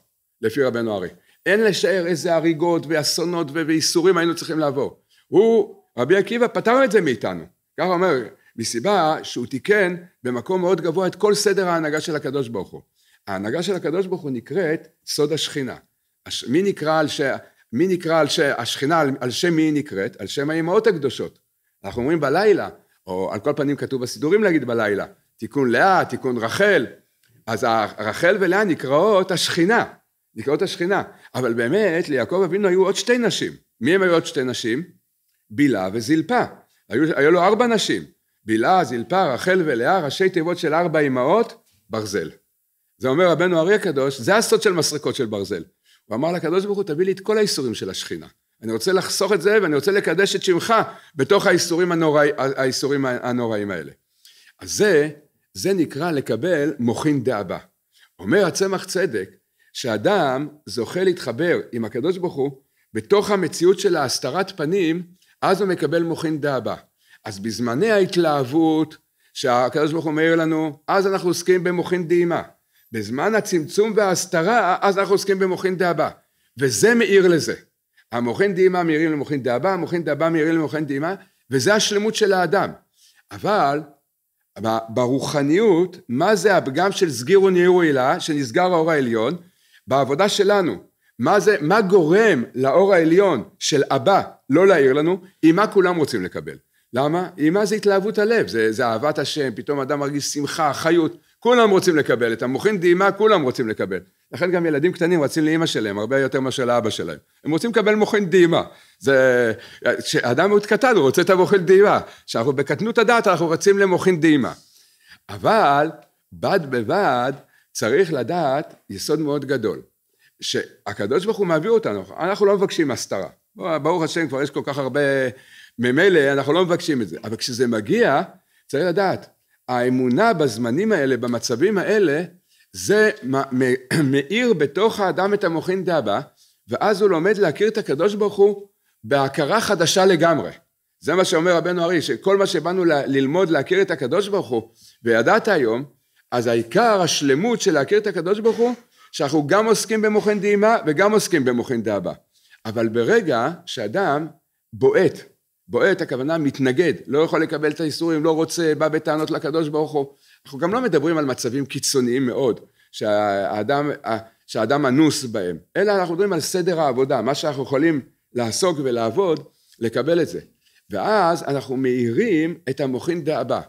לפי רבנו הרי. אין לשער איזה הריגות ואסונות ואיסורים היינו צריכים לעבור. הוא, רבי עקיבא פתר את זה מאיתנו. ככה אומר, מסיבה שהוא תיקן במקום מאוד גבוה את כל סדר ההנהגה של הקדוש ברוך הוא. ההנהגה של הקדוש ברוך הוא נקראת סוד השכינה. הש... מי נקרא על ש... מי נקרא על ש... השכינה, על, על שם מי היא נקראת? על שם האימהות הקדושות. אנחנו אומרים בלילה, או על כל פנים כתוב בסידורים להגיד בלילה, תיקון לאה, תיקון רחל. אז רחל ולאה נקראות השכינה. נקראות השכינה. אבל באמת, ליעקב אבינו היו עוד שתי נשים. מי הם היו עוד שתי נשים? בילה וזלפה. היו, היו לו ארבע נשים. בילה, זלפה, רחל ולאה, ראשי תיבות של ארבע אמהות, ברזל. זה אומר רבנו אריה הקדוש, זה הסוד של מסרקות של ברזל. הוא אמר לקדוש ברוך הוא, תביא לי את כל האיסורים של השכינה. אני רוצה לחסוך את זה ואני רוצה לקדש את שמך בתוך האיסורים, הנורא, האיסורים הנוראים האלה. אז זה, זה נקרא לקבל מוחין דאבה. אומר הצמח צדק, שאדם זוכה להתחבר עם הקדוש ברוך הוא בתוך המציאות של ההסתרת פנים, אז הוא מקבל מוחין דאבה. אז בזמני ההתלהבות שהקדוש ברוך הוא מעיר לנו, אז אנחנו עוסקים במוחין דהימה. בזמן הצמצום וההסתרה, אז אנחנו עוסקים במוחין דאבה. וזה מאיר לזה. המוחין דהימה מאירים למוחין דאבה, המוחין דאבה מאירים למוחין דהימה, וזה השלמות של האדם. אבל ברוחניות, מה זה הפגם של סגירו נהירו הילה, שנסגר האור העליון, בעבודה שלנו, מה, זה, מה גורם לאור העליון של אבא לא להעיר לנו, עם מה כולם רוצים לקבל. למה? עם מה זה התלהבות הלב, זה, זה אהבת השם, פתאום אדם מרגיש שמחה, חיות, כולם רוצים לקבל, את המוחין דהימה כולם רוצים לקבל. לכן גם ילדים קטנים רצים לאימא שלהם הרבה יותר מאשר לאבא שלהם. הם רוצים לקבל מוחין דהימה. זה... כשאדם עוד קטן הוא רוצה את המוחין דהימה. כשאנחנו בקטנות הדעת אנחנו רצים למוחין דהימה. אבל בד בבד צריך לדעת יסוד מאוד גדול, שהקדוש ברוך הוא מעביר אותנו, אנחנו לא מבקשים הסתרה. ברוך השם כבר יש כל כך הרבה, ממילא אנחנו לא מבקשים את זה, אבל כשזה מגיע צריך לדעת, האמונה בזמנים האלה, במצבים האלה, זה מאיר בתוך האדם את המוחין דבה, ואז הוא לומד להכיר את הקדוש ברוך הוא בהכרה חדשה לגמרי. זה מה שאומר רבנו ארי, שכל מה שבאנו ללמוד להכיר את הקדוש ברוך הוא, וידעת היום, אז העיקר השלמות של להכיר את הקדוש ברוך הוא שאנחנו גם עוסקים במוחין דהימה וגם עוסקים במוחין דהבה אבל ברגע שאדם בועט בועט הכוונה מתנגד לא יכול לקבל את האיסורים לא רוצה בא בטענות לקדוש ברוך הוא אנחנו גם לא מדברים על מצבים קיצוניים מאוד שהאדם שהאדם אנוס בהם אלא אנחנו מדברים על סדר העבודה מה שאנחנו יכולים לעסוק ולעבוד לקבל את זה ואז אנחנו מאירים את המוחין דאבה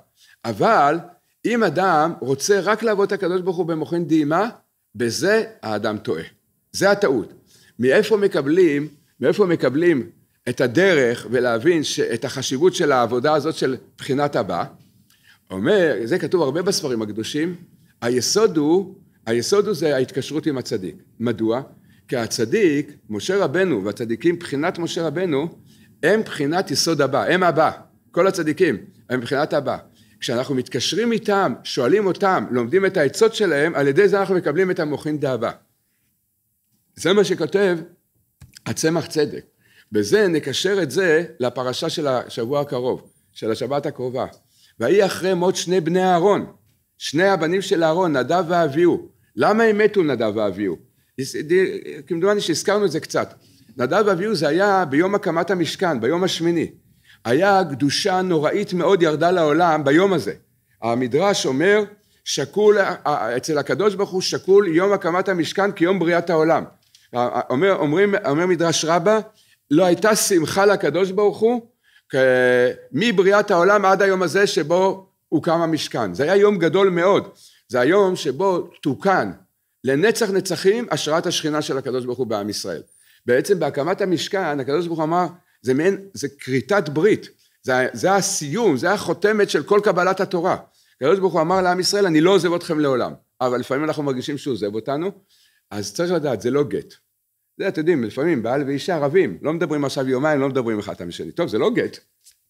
אבל אם אדם רוצה רק לעבוד את הקדוש ברוך הוא במוחין דהימה, בזה האדם טועה. זה הטעות. מאיפה מקבלים, מאיפה מקבלים את הדרך ולהבין את החשיבות של העבודה הזאת של בחינת הבא? אומר, זה כתוב הרבה בספרים הקדושים, היסוד הוא, היסוד הוא זה ההתקשרות עם הצדיק. מדוע? כי הצדיק, משה רבנו והצדיקים, בחינת משה רבנו, הם בחינת יסוד הבא, הם הבא, כל הצדיקים, הם בחינת הבא. כשאנחנו מתקשרים איתם, שואלים אותם, לומדים את העצות שלהם, על ידי זה אנחנו מקבלים את המוחין דאבה. זה מה שכותב הצמח צדק. בזה נקשר את זה לפרשה של השבוע הקרוב, של השבת הקרובה. ויהי אחרי מות שני בני אהרון, שני הבנים של אהרון, נדב ואביהו. למה הם מתו נדב ואביהו? כמדומני שהזכרנו את זה קצת. נדב ואביהו זה היה ביום הקמת המשכן, ביום השמיני. היה קדושה נוראית מאוד ירדה לעולם ביום הזה. המדרש אומר, שקול, אה, אצל הקדוש ברוך הוא שקול יום הקמת המשכן כיום בריאת העולם. אומר, אומרים, אומר מדרש רבה, לא הייתה שמחה לקדוש ברוך הוא מבריאת העולם עד היום הזה שבו הוקם המשכן. זה היה יום גדול מאוד. זה היום שבו תוקן לנצח נצחים השראת השכינה של הקדוש ברוך הוא בעם ישראל. בעצם בהקמת המשכן הקדוש ברוך הוא אמר זה מעין, זה כריתת ברית, זה, זה הסיום, זה החותמת של כל קבלת התורה. הקדוש ברוך הוא אמר לעם ישראל, אני לא עוזב אתכם לעולם, אבל לפעמים אנחנו מרגישים שהוא עוזב אותנו, אז צריך לדעת, זה לא גט. זה, אתם יודעים, לפעמים בעל ואישה רבים, לא מדברים עכשיו יומיים, לא מדברים אחד עם השני. טוב, זה לא גט.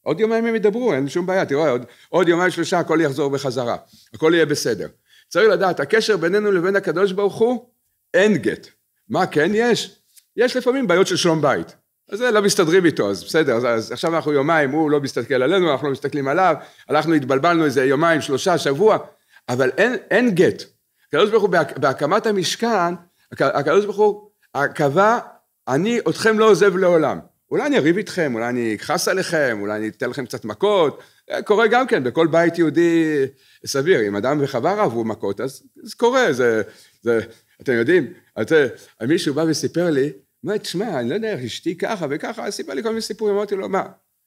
עוד יומיים הם ידברו, אין שום בעיה, תראו, עוד, עוד יומיים שלושה הכל יחזור בחזרה, הכל יהיה בסדר. צריך לדעת, הקשר בינינו לבין הקדוש ברוך הוא, אין גט. מה כן יש? יש לפעמים בעיות של שלום בית. אז לא מסתדרים איתו, אז בסדר, אז, אז עכשיו אנחנו יומיים, הוא לא מסתכל עלינו, אנחנו לא מסתכלים עליו, אנחנו התבלבלנו איזה יומיים, שלושה, שבוע, אבל אין, אין גט. הקדוש ברוך הוא, בהק, בהקמת המשכן, הקדוש ברוך הוא קבע, אני אתכם לא עוזב לעולם. אולי אני אריב איתכם, אולי אני אכעס עליכם, אולי אני אתן לכם קצת מכות, אה, קורה גם כן בכל בית יהודי סביר. אם אדם וחבר אהבו מכות, אז זה קורה, זה, זה, אתם יודעים, את, מישהו בא וסיפר לי, אומר, תשמע, אני לא יודע, איך אשתי ככה וככה, אז סיפר לי כל מיני סיפורים, אמרתי לו, מה?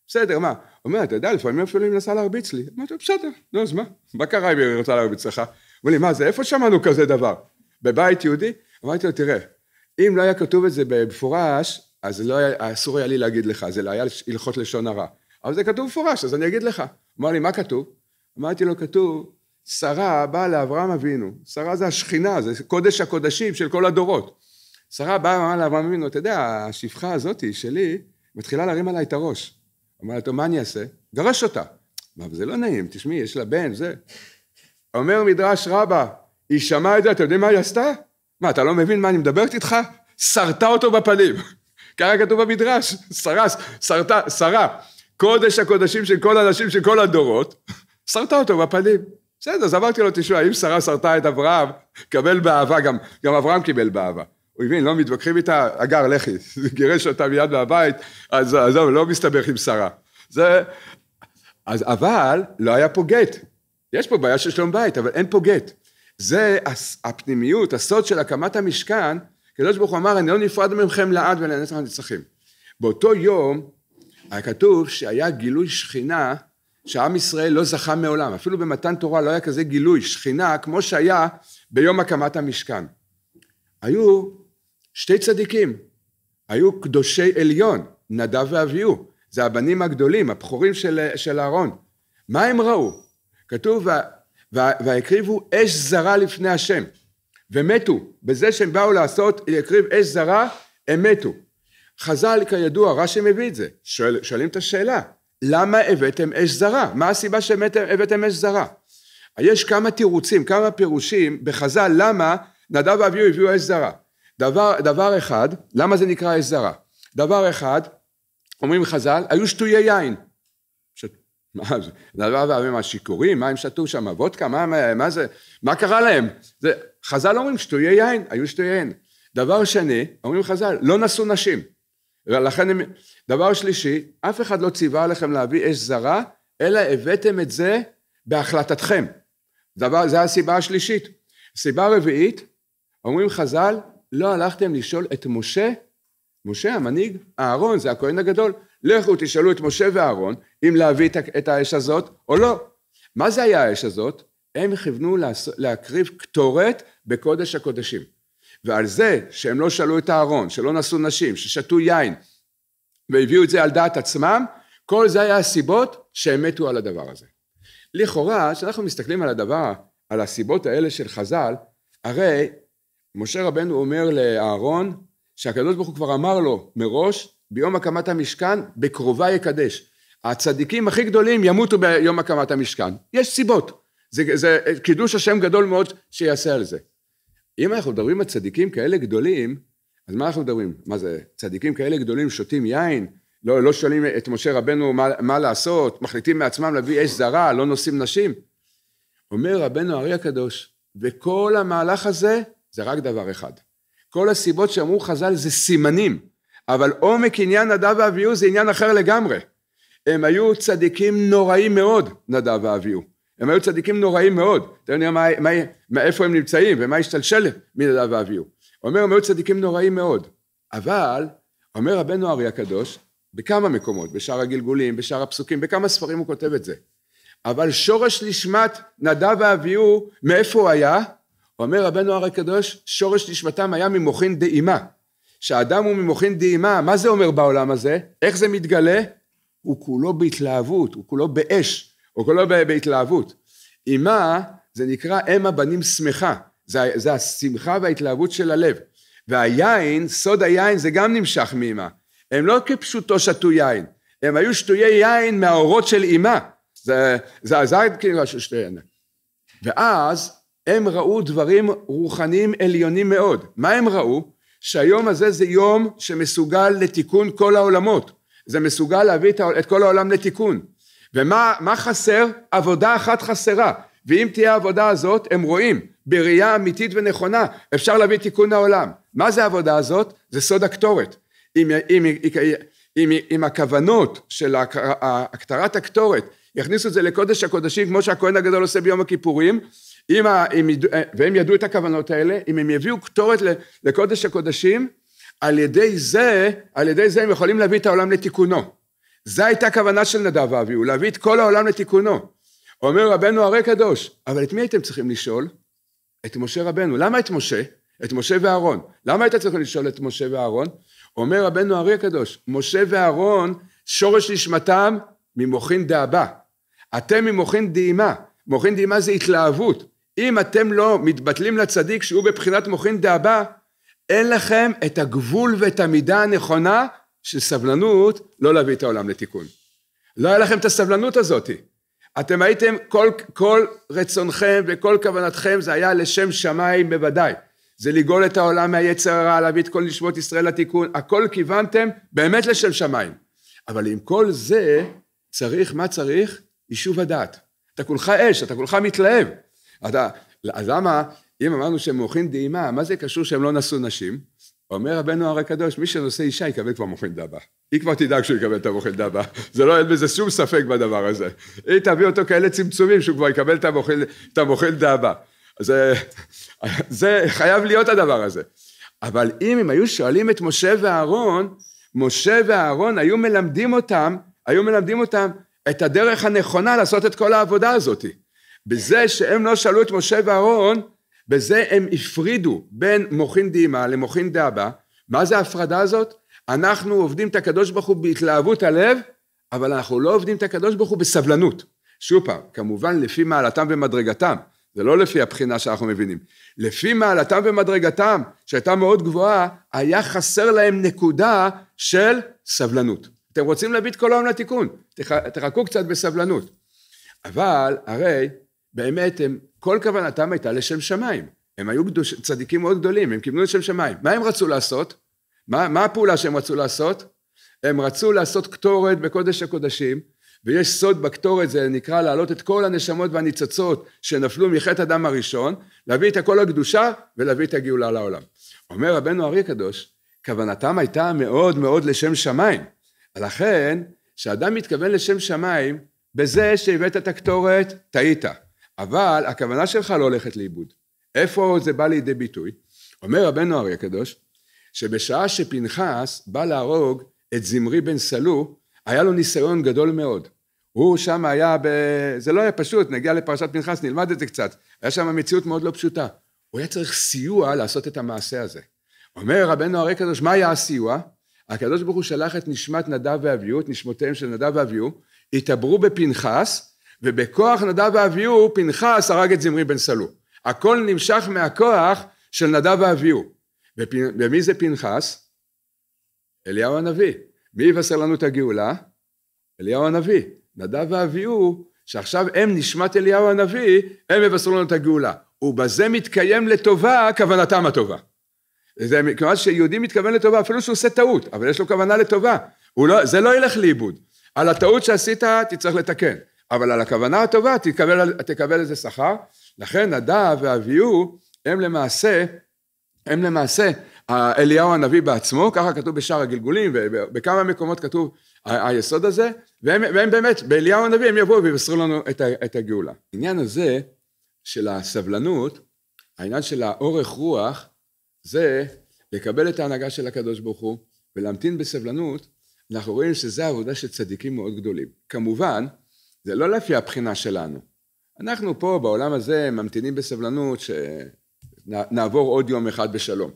בסדר, מה? הוא אומר, אתה יודע, לפעמים אפילו היא מנסה להרביץ לי. אמרתי לו, בסדר, נו, אז מה? מה קרה אם היא רוצה להרביץ לך? אמר לי, מה זה, איפה שמענו כזה דבר? בבית יהודי? אמרתי לו, תראה, אם לא היה כתוב את זה במפורש, אז לא היה, אסור היה לי להגיד לך, זה לא היה הלכות לשון הרע. אבל זה כתוב במפורש, אז אני אגיד לך. אמר לי, מה כתוב? אמרתי לו, כתוב, שרה באה לאברהם אבינו. שרה זה השכינה, זה קודש הקודשים של כל הדורות. שרה באה ואמרה לה, אברהם אבינו, אתה יודע, השפחה הזאת שלי מתחילה להרים עליי את הראש. אמרה לה, מה אני אעשה? גרש אותה. מה, זה לא נעים, תשמעי, יש לה בן, זה. אומר מדרש רבה, היא שמעה את זה, אתה יודעים מה היא עשתה? מה, אתה לא מבין מה אני מדברת איתך? שרתה אותו בפנים. [LAUGHS] ככה כתוב במדרש, שרה, שרתה, שרה, קודש הקודשים של כל הנשים של כל הדורות, שרתה אותו בפנים. בסדר, אז אמרתי לו, תשמע, אם שרה שרתה את אברהם, קבל באהבה גם, גם אברהם קיבל באהבה. הוא הבין, לא מתווכחים איתה, אגר, לכי, [LAUGHS] גירש אותה מיד מהבית, אז עזוב, לא, לא מסתבך עם שרה. זה... אז אבל לא היה פה גט. יש פה בעיה של שלום בית, אבל אין פה גט. זה הפנימיות, הסוד של הקמת המשכן, הקדוש ברוך הוא אמר, אני לא נפרד מכם לעד ולנצח הנצחים. באותו יום, היה כתוב שהיה גילוי שכינה שעם ישראל לא זכה מעולם. אפילו במתן תורה לא היה כזה גילוי שכינה כמו שהיה ביום הקמת המשכן. היו שתי צדיקים, היו קדושי עליון, נדב ואביהו, זה הבנים הגדולים, הבכורים של, של אהרון. מה הם ראו? כתוב, וה, וה, והקריבו אש זרה לפני השם, ומתו. בזה שהם באו לעשות, להקריב אש זרה, הם מתו. חז"ל, כידוע, רש"י מביא את זה. שואל, שואלים את השאלה, למה הבאתם אש זרה? מה הסיבה שהבאתם אש זרה? יש כמה תירוצים, כמה פירושים בחז"ל למה נדב ואביהו הביאו אש זרה. דבר, דבר אחד, למה זה נקרא עש זרה? דבר אחד, אומרים חז"ל, היו שטויי יין. ש... מה זה? דבר והמים שיכורים, מה הם שתו שם? וודקה? מה, מה, מה זה? מה קרה להם? זה, חז"ל אומרים שטויי יין, היו שטויי יין. דבר שני, אומרים חז"ל, לא נשאו נשים. ולכן הם... דבר שלישי, אף אחד לא ציווה עליכם להביא אש זרה, אלא הבאתם את זה בהחלטתכם. דבר, זו הסיבה השלישית. סיבה רביעית, אומרים חז"ל, לא הלכתם לשאול את משה, משה המנהיג, אהרון זה הכהן הגדול, לכו תשאלו את משה ואהרון אם להביא את האש הזאת או לא. מה זה היה האש הזאת? הם כיוונו להקריב קטורת בקודש הקודשים. ועל זה שהם לא שאלו את אהרון, שלא נשאו נשים, ששתו יין והביאו את זה על דעת עצמם, כל זה היה הסיבות שהם מתו על הדבר הזה. לכאורה, כשאנחנו מסתכלים על הדבר, על הסיבות האלה של חז"ל, הרי משה רבנו אומר לאהרון שהקדוש ברוך הוא כבר אמר לו מראש ביום הקמת המשכן בקרובה יקדש הצדיקים הכי גדולים ימותו ביום הקמת המשכן יש סיבות זה, זה קידוש השם גדול מאוד שיעשה על זה אם אנחנו מדברים על צדיקים כאלה גדולים אז מה אנחנו מדברים מה זה צדיקים כאלה גדולים שותים יין לא, לא שואלים את משה רבנו מה, מה לעשות מחליטים מעצמם להביא אש זרה לא נושאים נשים אומר רבנו הארי הקדוש וכל המהלך הזה זה רק דבר אחד. כל הסיבות שאמרו חז"ל זה סימנים, אבל עומק עניין נדב ואביהו זה עניין אחר לגמרי. הם היו צדיקים נוראים מאוד, נדב ואביהו. הם היו צדיקים נוראים מאוד. אתה יודע מה, מאיפה הם נמצאים ומה השתלשל מנדב ואביהו. אומר, הם היו צדיקים נוראים מאוד. אבל, אומר רבנו ארי הקדוש, בכמה מקומות, בשאר הגלגולים, בשאר הפסוקים, בכמה ספרים הוא כותב את זה. אבל שורש לשמת נדב ואביהו, מאיפה הוא היה? אומר רבנו הר הקדוש, שורש נשמתם היה ממוחין דאימה. שהאדם הוא ממוחין דאימה, מה זה אומר בעולם הזה? איך זה מתגלה? הוא כולו בהתלהבות, הוא כולו באש, הוא כולו בהתלהבות. אימה זה נקרא אם הבנים שמחה, זה, זה השמחה וההתלהבות של הלב. והיין, סוד היין זה גם נמשך מאימה. הם לא כפשוטו שתו יין, הם היו שטויי יין מהאורות של אימה. זה, זה עזר כאילו שטויי ואז הם ראו דברים רוחניים עליונים מאוד. מה הם ראו? שהיום הזה זה יום שמסוגל לתיקון כל העולמות. זה מסוגל להביא את כל העולם לתיקון. ומה חסר? עבודה אחת חסרה. ואם תהיה העבודה הזאת, הם רואים, בראייה אמיתית ונכונה, אפשר להביא תיקון העולם. מה זה העבודה הזאת? זה סוד הקטורת. אם, אם, אם, אם הכוונות של הכתרת הקטורת יכניסו את זה לקודש הקודשים, כמו שהכהן הגדול עושה ביום הכיפורים, אם ה, אם ידע, אה, והם ידעו את הכוונות האלה, אם הם יביאו קטורת לקודש הקודשים, על ידי זה, על ידי זה הם יכולים להביא את העולם לתיקונו. זו הייתה הכוונה של נדב אביהו, להביא את כל העולם לתיקונו. אומר רבנו הרי קדוש, אבל את מי הייתם צריכים לשאול? את משה רבנו. למה את משה? את משה ואהרון. למה הייתם צריכים לשאול את משה ואהרון? אומר רבנו הרי הקדוש, משה ואהרון, שורש נשמתם ממוחין דאבה. אתם ממוחין דהימה. מוחין דהימה זה התלהבות. אם אתם לא מתבטלים לצדיק שהוא בבחינת מוחין דהבא, אין לכם את הגבול ואת המידה הנכונה של סבלנות לא להביא את העולם לתיקון. לא היה לכם את הסבלנות הזאת. אתם הייתם, כל, כל רצונכם וכל כוונתכם זה היה לשם שמיים בוודאי. זה לגאול את העולם מהיצר הרע, להביא את כל נשמות ישראל לתיקון, הכל כיוונתם באמת לשם שמיים. אבל עם כל זה צריך, מה צריך? יישוב הדעת. אתה כולך אש, אתה כולך מתלהב. אתה, אז למה, אם אמרנו שהם מוכין דהימה, מה זה קשור שהם לא נשאו נשים? אומר רבנו הר הקדוש, מי שנושא אישה יקבל כבר מוכין דבה. היא כבר תדאג שהוא יקבל את המוכין דבה. זה לא, אין בזה שום ספק בדבר הזה. היא תביא אותו כאלה צמצומים שהוא כבר יקבל את המוכין, את המוכין דבה. זה, זה חייב להיות הדבר הזה. אבל אם הם היו שואלים את משה ואהרון, משה ואהרון היו מלמדים אותם, היו מלמדים אותם את הדרך הנכונה לעשות את כל העבודה הזאתי. בזה שהם לא שאלו את משה ואהרון, בזה הם הפרידו בין מוחין דהימה למוחין דאבא. מה זה ההפרדה הזאת? אנחנו עובדים את הקדוש ברוך הוא בהתלהבות הלב, אבל אנחנו לא עובדים את הקדוש ברוך הוא בסבלנות. שוב פעם, כמובן לפי מעלתם ומדרגתם, זה לא לפי הבחינה שאנחנו מבינים. לפי מעלתם ומדרגתם, שהייתה מאוד גבוהה, היה חסר להם נקודה של סבלנות. אתם רוצים להביא את כל העולם לתיקון, תחכו קצת בסבלנות. אבל הרי באמת, הם, כל כוונתם הייתה לשם שמיים. הם היו קדוש, צדיקים מאוד גדולים, הם קיבלו לשם שמיים. מה הם רצו לעשות? מה, מה הפעולה שהם רצו לעשות? הם רצו לעשות קטורת בקודש הקודשים, ויש סוד בקטורת, זה נקרא להעלות את כל הנשמות והניצוצות שנפלו מחטא הדם הראשון, להביא את הכל לקדושה ולהביא את הגאולה לעולם. אומר רבנו ארי הקדוש, כוונתם הייתה מאוד מאוד לשם שמיים. לכן, כשאדם מתכוון לשם שמיים, בזה שהבאת את הקטורת, טעית. אבל הכוונה שלך לא הולכת לאיבוד. איפה זה בא לידי ביטוי? אומר רבנו ארי הקדוש, שבשעה שפנחס בא להרוג את זמרי בן סלו, היה לו ניסיון גדול מאוד. הוא שם היה ב... זה לא היה פשוט, נגיע לפרשת פנחס, נלמד את זה קצת. היה שם מציאות מאוד לא פשוטה. הוא היה צריך סיוע לעשות את המעשה הזה. אומר רבנו הרי קדוש, מה היה הסיוע? הקדוש ברוך הוא שלח את נשמת נדב ואביהו, את נשמותיהם של נדב ואביהו, התעברו בפנחס, ובכוח נדב ואביהו פנחס הרג את זמרי בן סלו. הכל נמשך מהכוח של נדב ואביהו. ומי זה פנחס? אליהו הנביא. מי יבשר לנו את הגאולה? אליהו הנביא. נדב ואביהו, שעכשיו הם נשמת אליהו הנביא, הם יבשרו לנו את הגאולה. ובזה מתקיים לטובה כוונתם הטובה. זה כמובן שיהודי מתכוון לטובה, אפילו שהוא עושה טעות, אבל יש לו כוונה לטובה. לא, זה לא ילך לאיבוד. על הטעות שעשית תצטרך לתקן. אבל על הכוונה הטובה תקבל, תקבל איזה שכר. לכן נדב ואביהו הם למעשה, הם למעשה אליהו הנביא בעצמו, ככה כתוב בשאר הגלגולים ובכמה מקומות כתוב היסוד הזה, והם, והם באמת, באליהו הנביא הם יבואו ויבשרו לנו את, ה- את הגאולה. העניין הזה של הסבלנות, העניין של האורך רוח, זה לקבל את ההנהגה של הקדוש ברוך הוא ולהמתין בסבלנות, אנחנו רואים שזו עבודה של צדיקים מאוד גדולים. כמובן, זה לא לפי הבחינה שלנו. אנחנו פה בעולם הזה ממתינים בסבלנות שנעבור עוד יום אחד בשלום.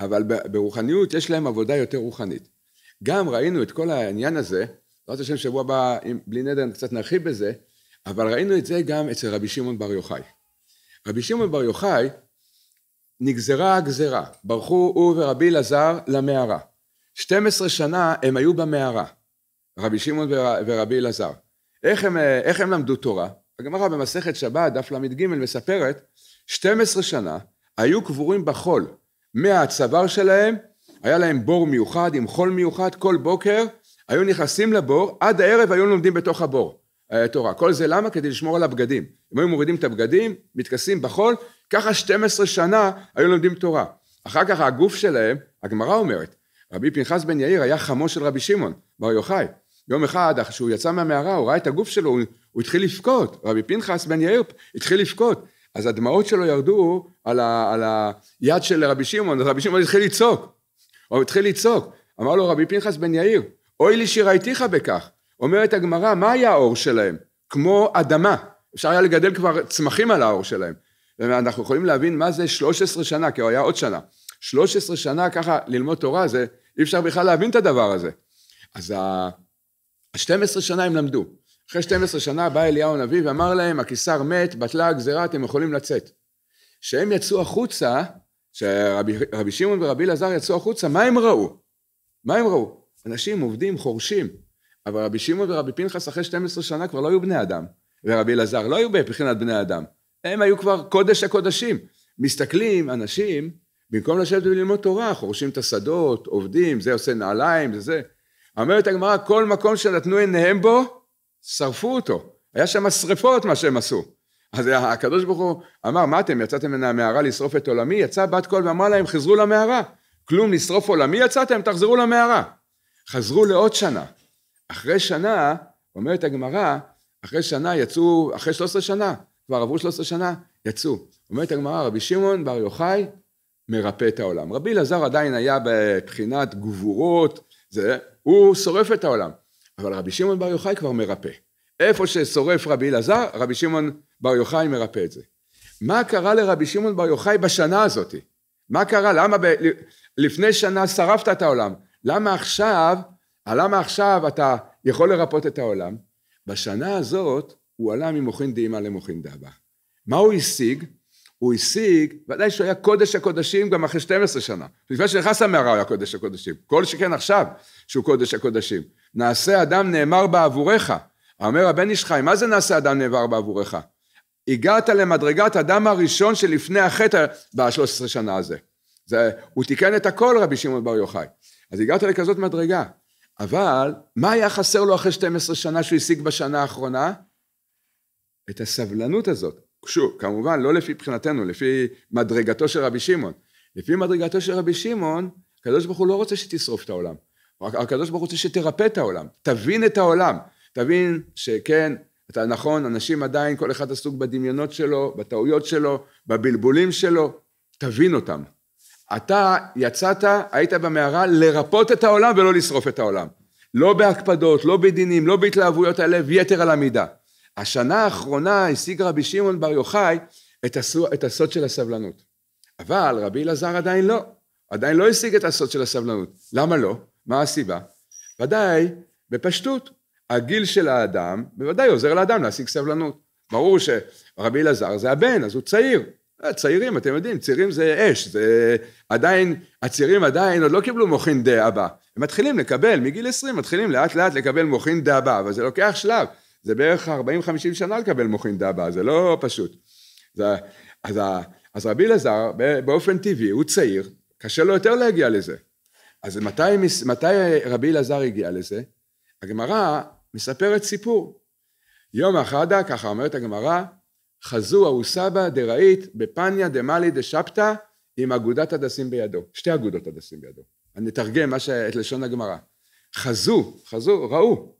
אבל ברוחניות יש להם עבודה יותר רוחנית. גם ראינו את כל העניין הזה, בעזרת השם שבוע הבא, אם, בלי נדר קצת נרחיב בזה, אבל ראינו את זה גם אצל רבי שמעון בר יוחאי. רבי שמעון בר יוחאי נגזרה הגזרה, ברחו הוא ורבי אלעזר למערה. 12 שנה הם היו במערה, רבי שמעון ורבי אלעזר. איך הם, אה, איך הם למדו תורה? הגמרא במסכת שבת, דף ל"ג, מספרת, 12 שנה היו קבורים בחול מהצוואר שלהם, היה להם בור מיוחד עם חול מיוחד, כל בוקר היו נכנסים לבור, עד הערב היו לומדים בתוך הבור אה, תורה. כל זה למה? כדי לשמור על הבגדים. הם היו מורידים את הבגדים, מתכסים בחול, ככה 12 שנה היו לומדים תורה. אחר כך הגוף שלהם, הגמרא אומרת, רבי פנחס בן יאיר היה חמו של רבי שמעון בר יוחאי. יום אחד, כשהוא יצא מהמערה, הוא ראה את הגוף שלו, הוא, הוא התחיל לבכות, רבי פנחס בן יאיר התחיל לבכות, אז הדמעות שלו ירדו על, ה, על היד של רבי שמעון, רבי שמעון התחיל לצעוק, הוא התחיל לצעוק, אמר לו רבי פנחס בן יאיר, אוי לי שראיתיך בכך, אומרת הגמרא, מה היה האור שלהם? כמו אדמה, אפשר היה לגדל כבר צמחים על האור שלהם, ואנחנו יכולים להבין מה זה 13 שנה, כי הוא היה עוד שנה, 13 שנה ככה ללמוד תורה זה, אי אפשר בכלל להבין את הדבר הזה, אז ה... 12 שנה הם למדו. אחרי 12 שנה בא אליהו הנביא ואמר להם, הקיסר מת, בטלה הגזרה, אתם יכולים לצאת. כשהם יצאו החוצה, כשרבי שמעון ורבי אלעזר יצאו החוצה, מה הם ראו? מה הם ראו? אנשים עובדים, חורשים. אבל רבי שמעון ורבי פנחס אחרי 12 שנה כבר לא היו בני אדם. ורבי אלעזר לא היו מבחינת בני אדם. הם היו כבר קודש הקודשים. מסתכלים, אנשים, במקום לשבת וללמוד תורה, חורשים את השדות, עובדים, זה עושה נעליים, זה זה. אומרת הגמרא, כל מקום שנתנו עיניהם בו, שרפו אותו. היה שם שרפות מה שהם עשו. אז הקדוש ברוך הוא אמר, מה אתם, יצאתם מן המערה לשרוף את עולמי? יצאה בת קול ואמרה להם, חזרו למערה. כלום, לשרוף עולמי יצאתם? תחזרו למערה. חזרו לעוד שנה. אחרי שנה, אומרת הגמרא, אחרי שנה יצאו, אחרי 13 שנה, כבר עברו 13 שנה, יצאו. אומרת הגמרא, רבי שמעון בר יוחאי מרפא את העולם. רבי אלעזר עדיין היה בבחינת גבורות, זה, הוא שורף את העולם. אבל רבי שמעון בר יוחאי כבר מרפא. איפה ששורף רבי אלעזר, רבי שמעון בר יוחאי מרפא את זה. מה קרה לרבי שמעון בר יוחאי בשנה הזאת? מה קרה? למה ב... לפני שנה שרפת את העולם? למה עכשיו, למה עכשיו אתה יכול לרפות את העולם? בשנה הזאת הוא עלה ממוחין דהימה למוחין דהבה. מה הוא השיג? הוא השיג, ודאי שהוא היה קודש הקודשים גם אחרי 12 שנה. לפני שנכנס למערה הוא היה קודש הקודשים. כל שכן עכשיו שהוא קודש הקודשים. נעשה אדם נאמר בעבורך. אומר הבן איש חיים, מה זה נעשה אדם נאמר בעבורך? הגעת למדרגת אדם הראשון שלפני החטא ב-13 שנה הזה. זה, הוא תיקן את הכל רבי שמעון בר יוחאי. אז הגעת לכזאת מדרגה. אבל מה היה חסר לו אחרי 12 שנה שהוא השיג בשנה האחרונה? את הסבלנות הזאת. שוב, כמובן, לא לפי בחינתנו, לפי מדרגתו של רבי שמעון. לפי מדרגתו של רבי שמעון, הקדוש ברוך הוא לא רוצה שתשרוף את העולם. הקדוש ברוך הוא רוצה שתרפא את העולם, תבין את העולם, תבין שכן, אתה נכון, אנשים עדיין, כל אחד עסוק בדמיונות שלו, בטעויות שלו, בבלבולים שלו, תבין אותם. אתה יצאת, היית במערה לרפות את העולם ולא לשרוף את העולם. לא בהקפדות, לא בדינים, לא בהתלהבויות הלב, יתר על המידה. השנה האחרונה השיג רבי שמעון בר יוחאי את, הסו, את הסוד של הסבלנות. אבל רבי אלעזר עדיין לא, עדיין לא השיג את הסוד של הסבלנות. למה לא? מה הסיבה? ודאי, בפשטות, הגיל של האדם בוודאי עוזר לאדם להשיג סבלנות. ברור שרבי אלעזר זה הבן, אז הוא צעיר. אה, צעירים, אתם יודעים, צעירים זה אש, זה עדיין, הצעירים עדיין עוד לא קיבלו מוחין דאבא. הם מתחילים לקבל, מגיל 20 מתחילים לאט לאט לקבל מוחין דאבא, אבל זה לוקח שלב. זה בערך 40-50 שנה לקבל מוחין דבא, זה לא פשוט. זה, אז, אז רבי אלעזר באופן טבעי, הוא צעיר, קשה לו יותר להגיע לזה. אז מתי, מתי רבי אלעזר הגיע לזה? הגמרא מספרת סיפור. יום אחדה, ככה אומרת הגמרא, חזו ההוא סבא דראית בפניה דמאלי דשפטה עם אגודת הדסים בידו, שתי אגודות הדסים בידו. אני אתרגם ש... את לשון הגמרא. חזו, חזו, ראו,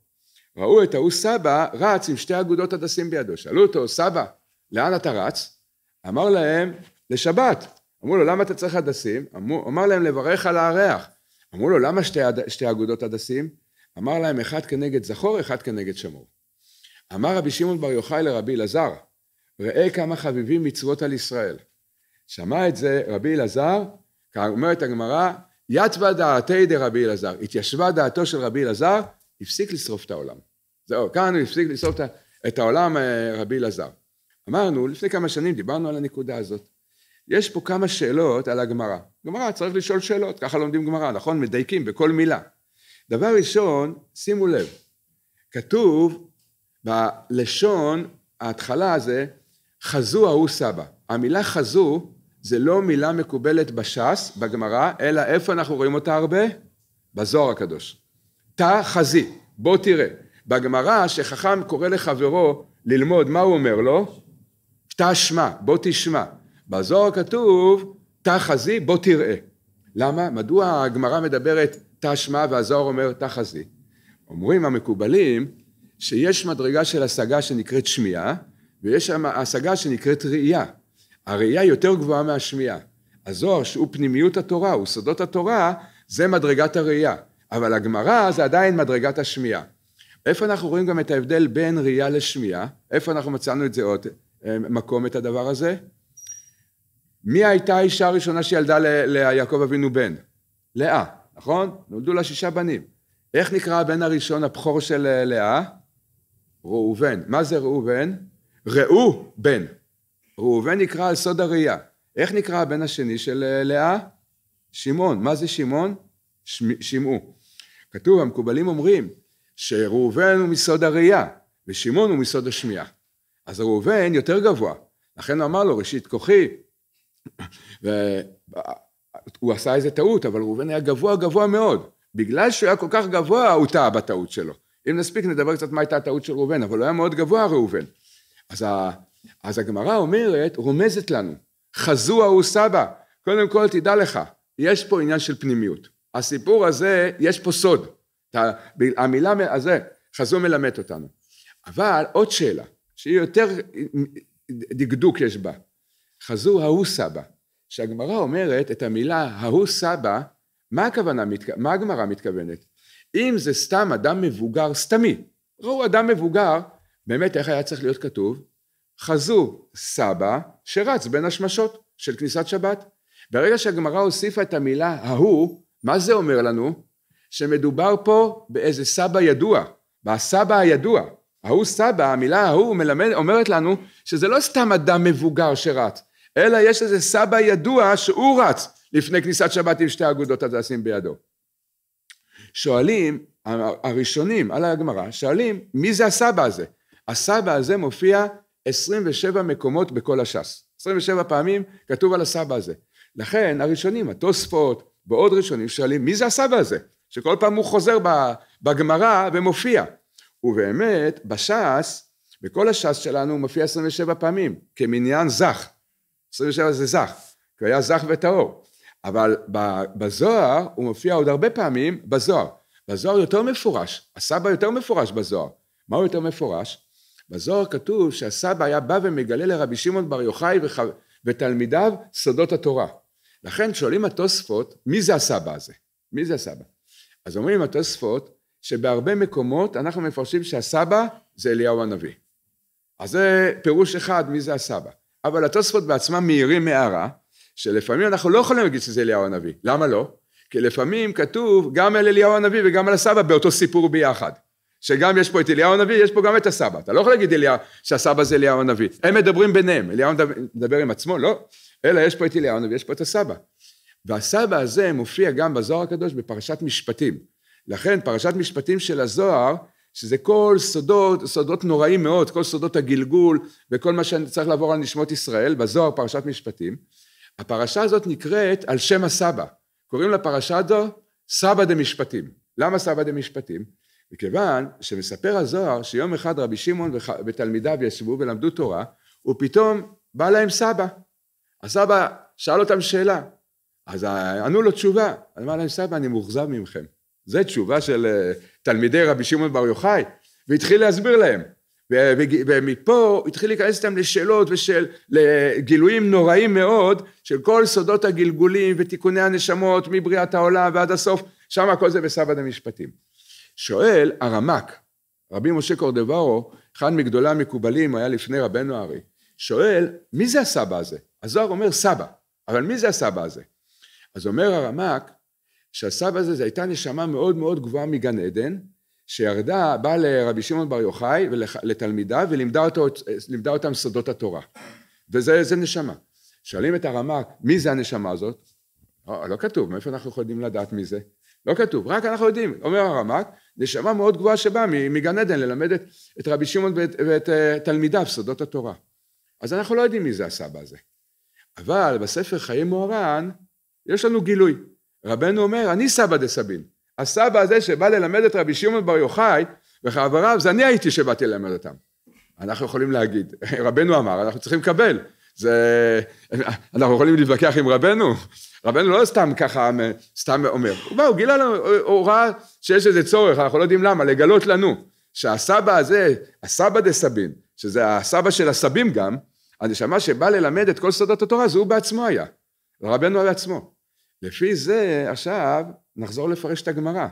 ראו את ההוא סבא רץ עם שתי אגודות הדסים בידו. שאלו אותו, סבא, לאן אתה רץ? אמר להם, לשבת. אמרו לו, למה אתה צריך הדסים? אמר, אמר להם, לברך על הארח. אמרו לו, למה שתי, שתי אגודות הדסים? אמר להם, אחד כנגד זכור, אחד כנגד שמור. אמר רבי שמעון בר יוחאי לרבי אלעזר, ראה כמה חביבים מצוות על ישראל. שמע את זה רבי אלעזר, אומרת הגמרא, יתווה דעתי דרבי אלעזר, התיישבה דעתו של רבי אלעזר, הפסיק לשרוף את העולם. זהו, כאן הוא הפסיק לסוף את העולם אה, רבי אלעזר. אמרנו, לפני כמה שנים דיברנו על הנקודה הזאת. יש פה כמה שאלות על הגמרא. גמרא צריך לשאול שאלות, ככה לומדים גמרא, נכון? מדייקים בכל מילה. דבר ראשון, שימו לב, כתוב בלשון ההתחלה הזה, חזו ההוא סבא. המילה חזו זה לא מילה מקובלת בש"ס, בגמרא, אלא איפה אנחנו רואים אותה הרבה? בזוהר הקדוש. תא חזי, בוא תראה. בגמרא שחכם קורא לחברו ללמוד, מה הוא אומר לו? תשמע, בוא תשמע. בזוהר כתוב, תחזי, בוא תראה. למה? מדוע הגמרא מדברת תשמע והזוהר אומר תחזי? אומרים המקובלים שיש מדרגה של השגה שנקראת שמיעה ויש השגה שנקראת ראייה. הראייה יותר גבוהה מהשמיעה. הזוהר שהוא פנימיות התורה, הוא סודות התורה, זה מדרגת הראייה. אבל הגמרא זה עדיין מדרגת השמיעה. איפה אנחנו רואים גם את ההבדל בין ראייה לשמיעה? איפה אנחנו מצאנו את זה עוד אה, מקום, את הדבר הזה? מי הייתה האישה הראשונה שילדה ליעקב אבינו בן? לאה, נכון? נולדו לה שישה בנים. איך נקרא הבן הראשון, הבכור של אה, לאה? ראובן. מה זה ראובן? ראו בן. ראובן נקרא על סוד הראייה. איך נקרא הבן השני של אה, לאה? שמעון. מה זה שמעון? שמעו. כתוב, המקובלים אומרים שראובן הוא מסוד הראייה ושמעון הוא מסוד השמיעה. אז ראובן יותר גבוה, לכן הוא אמר לו ראשית כוחי, והוא עשה איזה טעות, אבל ראובן היה גבוה גבוה מאוד. בגלל שהוא היה כל כך גבוה, הוא טעה בטעות שלו. אם נספיק נדבר קצת מה הייתה הטעות של ראובן, אבל הוא היה מאוד גבוה ראובן. אז, ה, אז הגמרא אומרת, רומזת לנו, חזו ההוא סבא, קודם כל תדע לך, יש פה עניין של פנימיות. הסיפור הזה, יש פה סוד. המילה הזה, חזון מלמד אותנו. אבל עוד שאלה, שהיא יותר דקדוק יש בה. חזו ההוא סבא. שהגמרא אומרת את המילה ההוא סבא, מה הכוונה, מה הגמרא מתכוונת? אם זה סתם אדם מבוגר סתמי, ראו אדם מבוגר, באמת איך היה צריך להיות כתוב? חזו סבא שרץ בין השמשות של כניסת שבת. ברגע שהגמרא הוסיפה את המילה ההוא, מה זה אומר לנו? שמדובר פה באיזה סבא ידוע, בסבא הידוע. ההוא סבא, המילה ההוא מלמד, אומרת לנו שזה לא סתם אדם מבוגר שרץ, אלא יש איזה סבא ידוע שהוא רץ לפני כניסת שבת עם שתי אגודות הדסים בידו. שואלים, הראשונים על הגמרא, שואלים מי זה הסבא הזה? הסבא הזה מופיע 27 מקומות בכל הש"ס. 27 פעמים כתוב על הסבא הזה. לכן הראשונים, התוספות, בעוד ראשונים שואלים מי זה הסבא הזה? שכל פעם הוא חוזר בגמרא ומופיע. ובאמת, בש"ס, בכל הש"ס שלנו הוא מופיע 27 פעמים, כמניין זך. 27 זה זך, כי הוא היה זך וטהור. אבל בזוהר הוא מופיע עוד הרבה פעמים בזוהר. בזוהר יותר מפורש, הסבא יותר מפורש בזוהר. מה הוא יותר מפורש? בזוהר כתוב שהסבא היה בא ומגלה לרבי שמעון בר יוחאי וח... ותלמידיו סודות התורה. לכן שואלים התוספות, מי זה הסבא הזה? מי זה הסבא? אז אומרים התוספות שבהרבה מקומות אנחנו מפרשים שהסבא זה אליהו הנביא. אז זה פירוש אחד מי זה הסבא. אבל התוספות בעצמם מאירים מערה, שלפעמים אנחנו לא יכולים להגיד שזה אליהו הנביא. למה לא? כי לפעמים כתוב גם על אליהו הנביא וגם על הסבא באותו סיפור ביחד. שגם יש פה את אליהו הנביא, יש פה גם את הסבא. אתה לא יכול להגיד אליה, שהסבא זה אליהו הנביא. הם מדברים ביניהם, אליהו מדבר עם עצמו, לא. אלא יש פה את אליהו הנביא, יש פה את הסבא. והסבא הזה מופיע גם בזוהר הקדוש בפרשת משפטים. לכן פרשת משפטים של הזוהר, שזה כל סודות, סודות נוראים מאוד, כל סודות הגלגול וכל מה שצריך לעבור על נשמות ישראל, בזוהר פרשת משפטים, הפרשה הזאת נקראת על שם הסבא. קוראים לפרשה הזו סבא דה משפטים. למה סבא דה משפטים? מכיוון שמספר הזוהר שיום אחד רבי שמעון ותלמידיו ישבו ולמדו תורה, ופתאום בא להם סבא. הסבא שאל אותם שאלה, אז ענו לו תשובה, אני אמר להם סבא אני מאוכזב ממכם, זו תשובה של אה, תלמידי רבי שמעון בר יוחאי, והתחיל להסביר להם, ומפה התחיל להיכנס איתם לשאלות ושל לגילויים נוראים מאוד של כל סודות הגלגולים ותיקוני הנשמות מבריאת העולם ועד הסוף, שם הכל זה בסבא דמשפטים. שואל הרמק, רבי משה קורדברו, אחד מגדולי המקובלים היה לפני רבנו ארי, שואל מי זה הסבא הזה? הזוהר אומר סבא, אבל מי זה הסבא הזה? אז אומר הרמ"ק שהסבא הזה זו הייתה נשמה מאוד מאוד גבוהה מגן עדן שירדה, באה לרבי שמעון בר יוחאי ולתלמידיו ולימדה אותו, אותם סודות התורה וזה נשמה. שואלים את הרמ"ק מי זה הנשמה הזאת? לא, לא כתוב, מאיפה אנחנו יכולים לדעת מי זה? לא כתוב, רק אנחנו יודעים, אומר הרמ"ק, נשמה מאוד גבוהה שבאה מגן עדן ללמד את, את רבי שמעון ואת, ואת אה, תלמידיו סודות התורה. אז אנחנו לא יודעים מי זה הסבא הזה. אבל בספר חיי מוהר"ן יש לנו גילוי. רבנו אומר, אני סבא דה סבין. הסבא הזה שבא ללמד את רבי שמעון בר יוחאי וחבריו, זה אני הייתי שבאתי ללמד אותם. אנחנו יכולים להגיד, [LAUGHS] רבנו אמר, אנחנו צריכים לקבל. זה... [LAUGHS] אנחנו יכולים להתווכח עם רבנו? רבנו לא סתם ככה, סתם אומר. הוא בא, הוא גילה לנו, הוא ראה שיש איזה צורך, אנחנו לא יודעים למה, לגלות לנו שהסבא הזה, הסבא דה סבין, שזה הסבא של הסבים גם, הנשמה שבא ללמד את כל סודות התורה, זה הוא בעצמו היה. רבנו על עצמו. לפי זה עכשיו נחזור לפרש את הגמרא.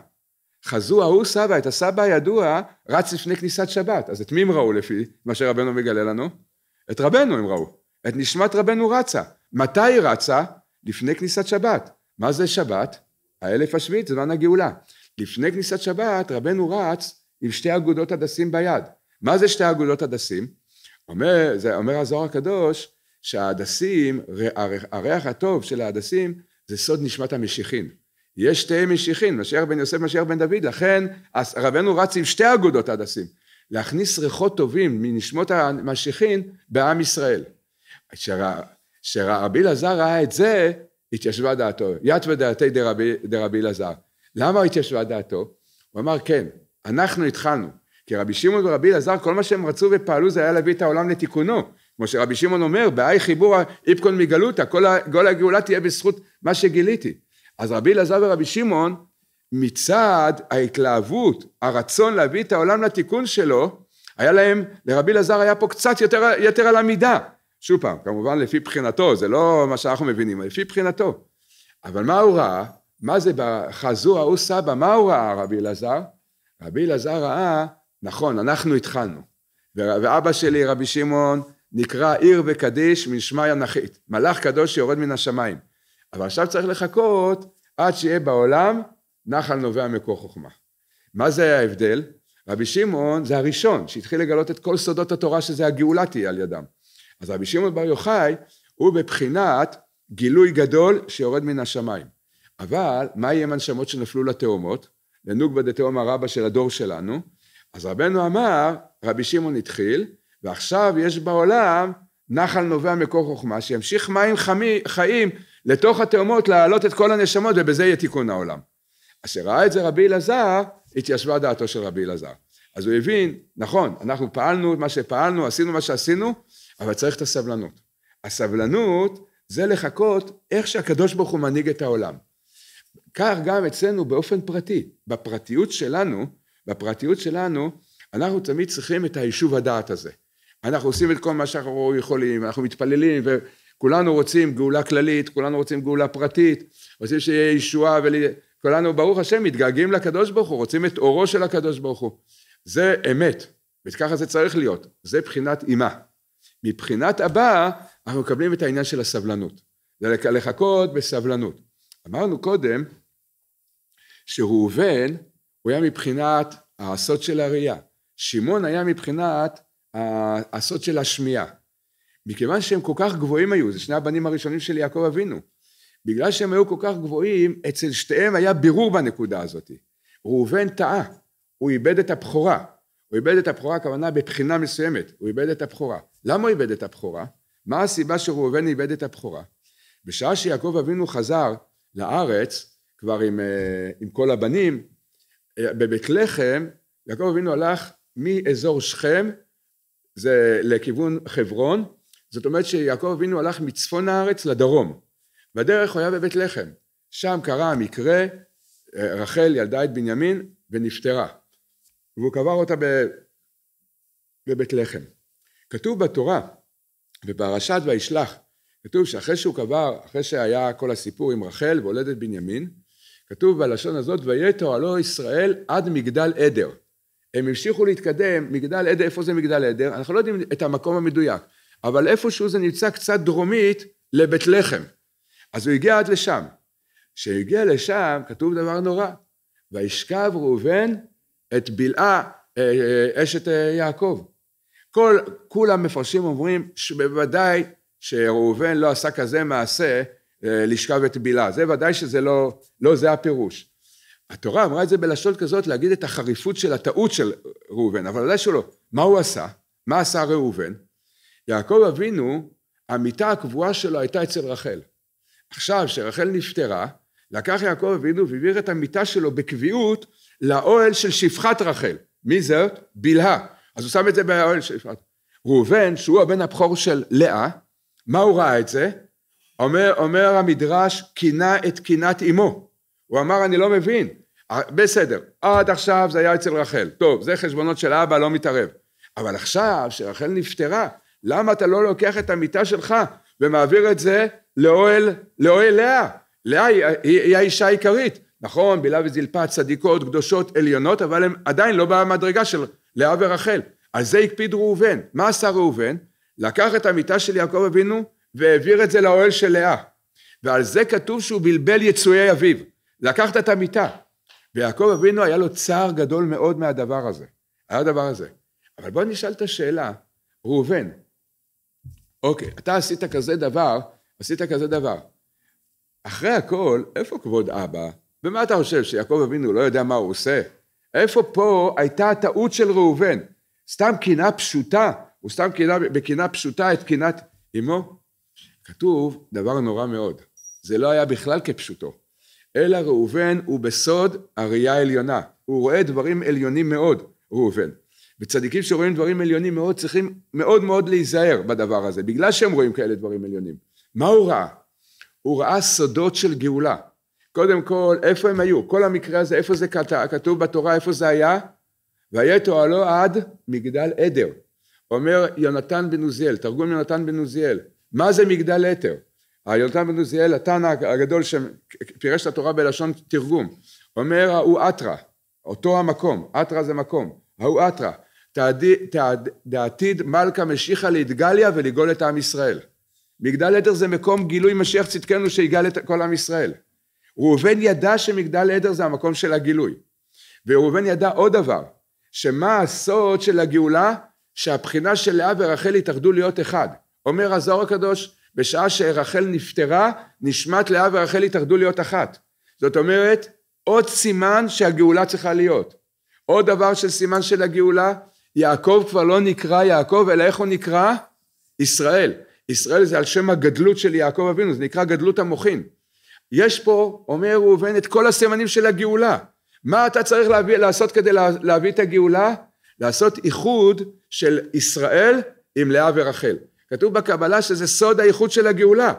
חזו ההוא סבא, את הסבא הידוע, רץ לפני כניסת שבת. אז את מי הם ראו לפי מה שרבנו מגלה לנו? את רבנו הם ראו. את נשמת רבנו רצה. מתי היא רצה? לפני כניסת שבת. מה זה שבת? האלף השביעית, זמן הגאולה. לפני כניסת שבת רבנו רץ עם שתי אגודות הדסים ביד. מה זה שתי אגודות הדסים? אומר, זה אומר הזוהר הקדוש שההדסים, הריח הטוב של ההדסים זה סוד נשמת המשיחין. יש שתי משיחין, משיח בן יוסף, משיח בן דוד, לכן רבנו רץ עם שתי אגודות הדסים. להכניס ריחות טובים מנשמות המשיחין בעם ישראל. כשרבי אלעזר ראה את זה, התיישבה דעתו. ית ודעתי דרבי אלעזר. למה התיישבה דעתו? הוא אמר, כן, אנחנו התחלנו. כי רבי שמעון ורבי אלעזר, כל מה שהם רצו ופעלו זה היה להביא את העולם לתיקונו. כמו שרבי שמעון אומר, באי חיבור איפקון מגלותא, כל, הגאולה תהיה בזכות מה שגיליתי. אז רבי אלעזר ורבי שמעון, מצד ההתלהבות, הרצון להביא את העולם לתיקון שלו, היה להם, לרבי אלעזר היה פה קצת יותר, יותר על המידה. שוב פעם, כמובן לפי בחינתו, זה לא מה שאנחנו מבינים, לפי בחינתו. אבל מה הוא ראה? מה זה בחזו ההוא סבא, מה הוא ראה רבי אלעזר? רבי אלעזר ראה, נכון, אנחנו התחלנו. ואבא שלי, רבי שמעון, נקרא עיר וקדיש משמי אנכית, מלאך קדוש שיורד מן השמיים. אבל עכשיו צריך לחכות עד שיהיה בעולם נחל נובע מקור חוכמה. מה זה היה ההבדל? רבי שמעון זה הראשון שהתחיל לגלות את כל סודות התורה שזה הגאולה תהיה על ידם. אז רבי שמעון בר יוחאי הוא בבחינת גילוי גדול שיורד מן השמיים. אבל מה יהיה עם הנשמות שנפלו לתאומות? לנוגבא דתאום הרבה של הדור שלנו. אז רבנו אמר, רבי שמעון התחיל, ועכשיו יש בעולם נחל נובע מקור חוכמה, שימשיך מים חמי, חיים לתוך התאומות להעלות את כל הנשמות ובזה יהיה תיקון העולם. אשר ראה את זה רבי אלעזר, התיישבה דעתו של רבי אלעזר. אז הוא הבין, נכון, אנחנו פעלנו מה שפעלנו, עשינו מה שעשינו, אבל צריך את הסבלנות. הסבלנות זה לחכות איך שהקדוש ברוך הוא מנהיג את העולם. כך גם אצלנו באופן פרטי, בפרטיות שלנו, בפרטיות שלנו, אנחנו תמיד צריכים את היישוב הדעת הזה. אנחנו עושים את כל מה שאנחנו יכולים, אנחנו מתפללים, וכולנו רוצים גאולה כללית, כולנו רוצים גאולה פרטית, רוצים שיהיה ישועה, וכולנו, ברוך השם, מתגעגעים לקדוש ברוך הוא, רוצים את אורו של הקדוש ברוך הוא. זה אמת, וככה זה צריך להיות, זה בחינת אימה. מבחינת הבא, אנחנו מקבלים את העניין של הסבלנות. זה לחכות בסבלנות. אמרנו קודם, שראובן, הוא היה מבחינת הסוד של הראייה. שמעון היה מבחינת הסוד של השמיעה. מכיוון שהם כל כך גבוהים היו, זה שני הבנים הראשונים של יעקב אבינו. בגלל שהם היו כל כך גבוהים, אצל שתיהם היה בירור בנקודה הזאת. ראובן טעה, הוא איבד את הבכורה. הוא איבד את הבכורה, הכוונה בבחינה מסוימת, הוא איבד את הבכורה. למה הוא איבד את הבכורה? מה הסיבה שראובן איבד את הבכורה? בשעה שיעקב אבינו חזר לארץ, כבר עם, אה, עם כל הבנים, אה, בבית לחם, יעקב אבינו הלך מאזור שכם זה לכיוון חברון, זאת אומרת שיעקב אבינו הלך מצפון הארץ לדרום, בדרך הוא היה בבית לחם, שם קרה המקרה, רחל ילדה את בנימין ונפטרה, והוא קבר אותה ב... בבית לחם. כתוב בתורה, בפרשת וישלח, כתוב שאחרי שהוא קבר, אחרי שהיה כל הסיפור עם רחל והולדת בנימין, כתוב בלשון הזאת, ויהיה תועלו ישראל עד מגדל עדר. הם המשיכו להתקדם, מגדל עדר, איפה זה מגדל עדר? אנחנו לא יודעים את המקום המדויק, אבל איפשהו זה נמצא קצת דרומית לבית לחם. אז הוא הגיע עד לשם. כשהגיע לשם, כתוב דבר נורא, וישכב ראובן את בלעה אה, אה, אשת אה, יעקב. כל, כולם מפרשים אומרים שבוודאי שראובן לא עשה כזה מעשה לשכב את בלעה. זה ודאי שזה לא, לא זה הפירוש. התורה אמרה את זה בלשון כזאת להגיד את החריפות של הטעות של ראובן, אבל ודאי שלא. מה הוא עשה? מה עשה ראובן? יעקב אבינו, המיטה הקבועה שלו הייתה אצל רחל. עכשיו, כשרחל נפטרה, לקח יעקב אבינו והעביר את המיטה שלו בקביעות לאוהל של שפחת רחל. מי זאת? בלהה. אז הוא שם את זה באוהל של שפחת. ראובן, שהוא הבן הבכור של לאה, מה הוא ראה את זה? אומר, אומר המדרש, קינה את קינת אמו. הוא אמר, אני לא מבין, אה, בסדר, עד עכשיו זה היה אצל רחל. טוב, זה חשבונות של אבא, לא מתערב. אבל עכשיו, שרחל נפטרה, למה אתה לא לוקח את המיטה שלך ומעביר את זה לאוהל, לאוהל לאה? לאה היא, היא, היא האישה העיקרית. נכון, בלה וזלפה צדיקות, קדושות, עליונות, אבל הן עדיין לא במדרגה של לאה ורחל. על זה הקפיד ראובן. מה עשה ראובן? לקח את המיטה של יעקב אבינו והעביר את זה לאוהל של לאה. ועל זה כתוב שהוא בלבל יצויי אביו. לקחת את המיטה, ויעקב אבינו היה לו צער גדול מאוד מהדבר הזה, היה הדבר הזה. אבל בוא נשאל את השאלה, ראובן, אוקיי, אתה עשית כזה דבר, עשית כזה דבר. אחרי הכל, איפה כבוד אבא? ומה אתה חושב, שיעקב אבינו לא יודע מה הוא עושה? איפה פה הייתה הטעות של ראובן? סתם קינה פשוטה, הוא סתם קינה, בקינה פשוטה את קינת אמו? כתוב דבר נורא מאוד, זה לא היה בכלל כפשוטו. אלא ראובן הוא בסוד הראייה העליונה. הוא רואה דברים עליונים מאוד, ראובן. וצדיקים שרואים דברים עליונים מאוד צריכים מאוד מאוד להיזהר בדבר הזה, בגלל שהם רואים כאלה דברים עליונים. מה הוא ראה? הוא ראה סודות של גאולה. קודם כל, איפה הם היו? כל המקרה הזה, איפה זה כתוב בתורה, איפה זה היה? ויהיה תועלו עד מגדל עדר. אומר יונתן בן עוזיאל, תרגום יונתן בן עוזיאל, מה זה מגדל עדר? יונתן בן עוזיאל התנא הגדול שפירש את התורה בלשון תרגום אומר ההוא אתרא אותו המקום אתרא זה מקום ההוא אתרא דעתיד מלכה משיחה להתגליה ולגאול את עם ישראל מגדל עדר זה מקום גילוי משיח צדקנו שיגאל את כל עם ישראל ראובן ידע שמגדל עדר זה המקום של הגילוי וראובן ידע עוד דבר שמה הסוד של הגאולה שהבחינה של לאה ורחל התאחדו להיות אחד אומר הזוהר הקדוש בשעה שרחל נפטרה, נשמת לאה ורחל התאחדו להיות אחת. זאת אומרת, עוד סימן שהגאולה צריכה להיות. עוד דבר של סימן של הגאולה, יעקב כבר לא נקרא יעקב, אלא איך הוא נקרא? ישראל. ישראל זה על שם הגדלות של יעקב אבינו, זה נקרא גדלות המוחין. יש פה, אומר ראובן, את כל הסימנים של הגאולה. מה אתה צריך להביא, לעשות כדי לה, להביא את הגאולה? לעשות איחוד של ישראל עם לאה ורחל. כתוב בקבלה שזה סוד הייחוד של הגאולה.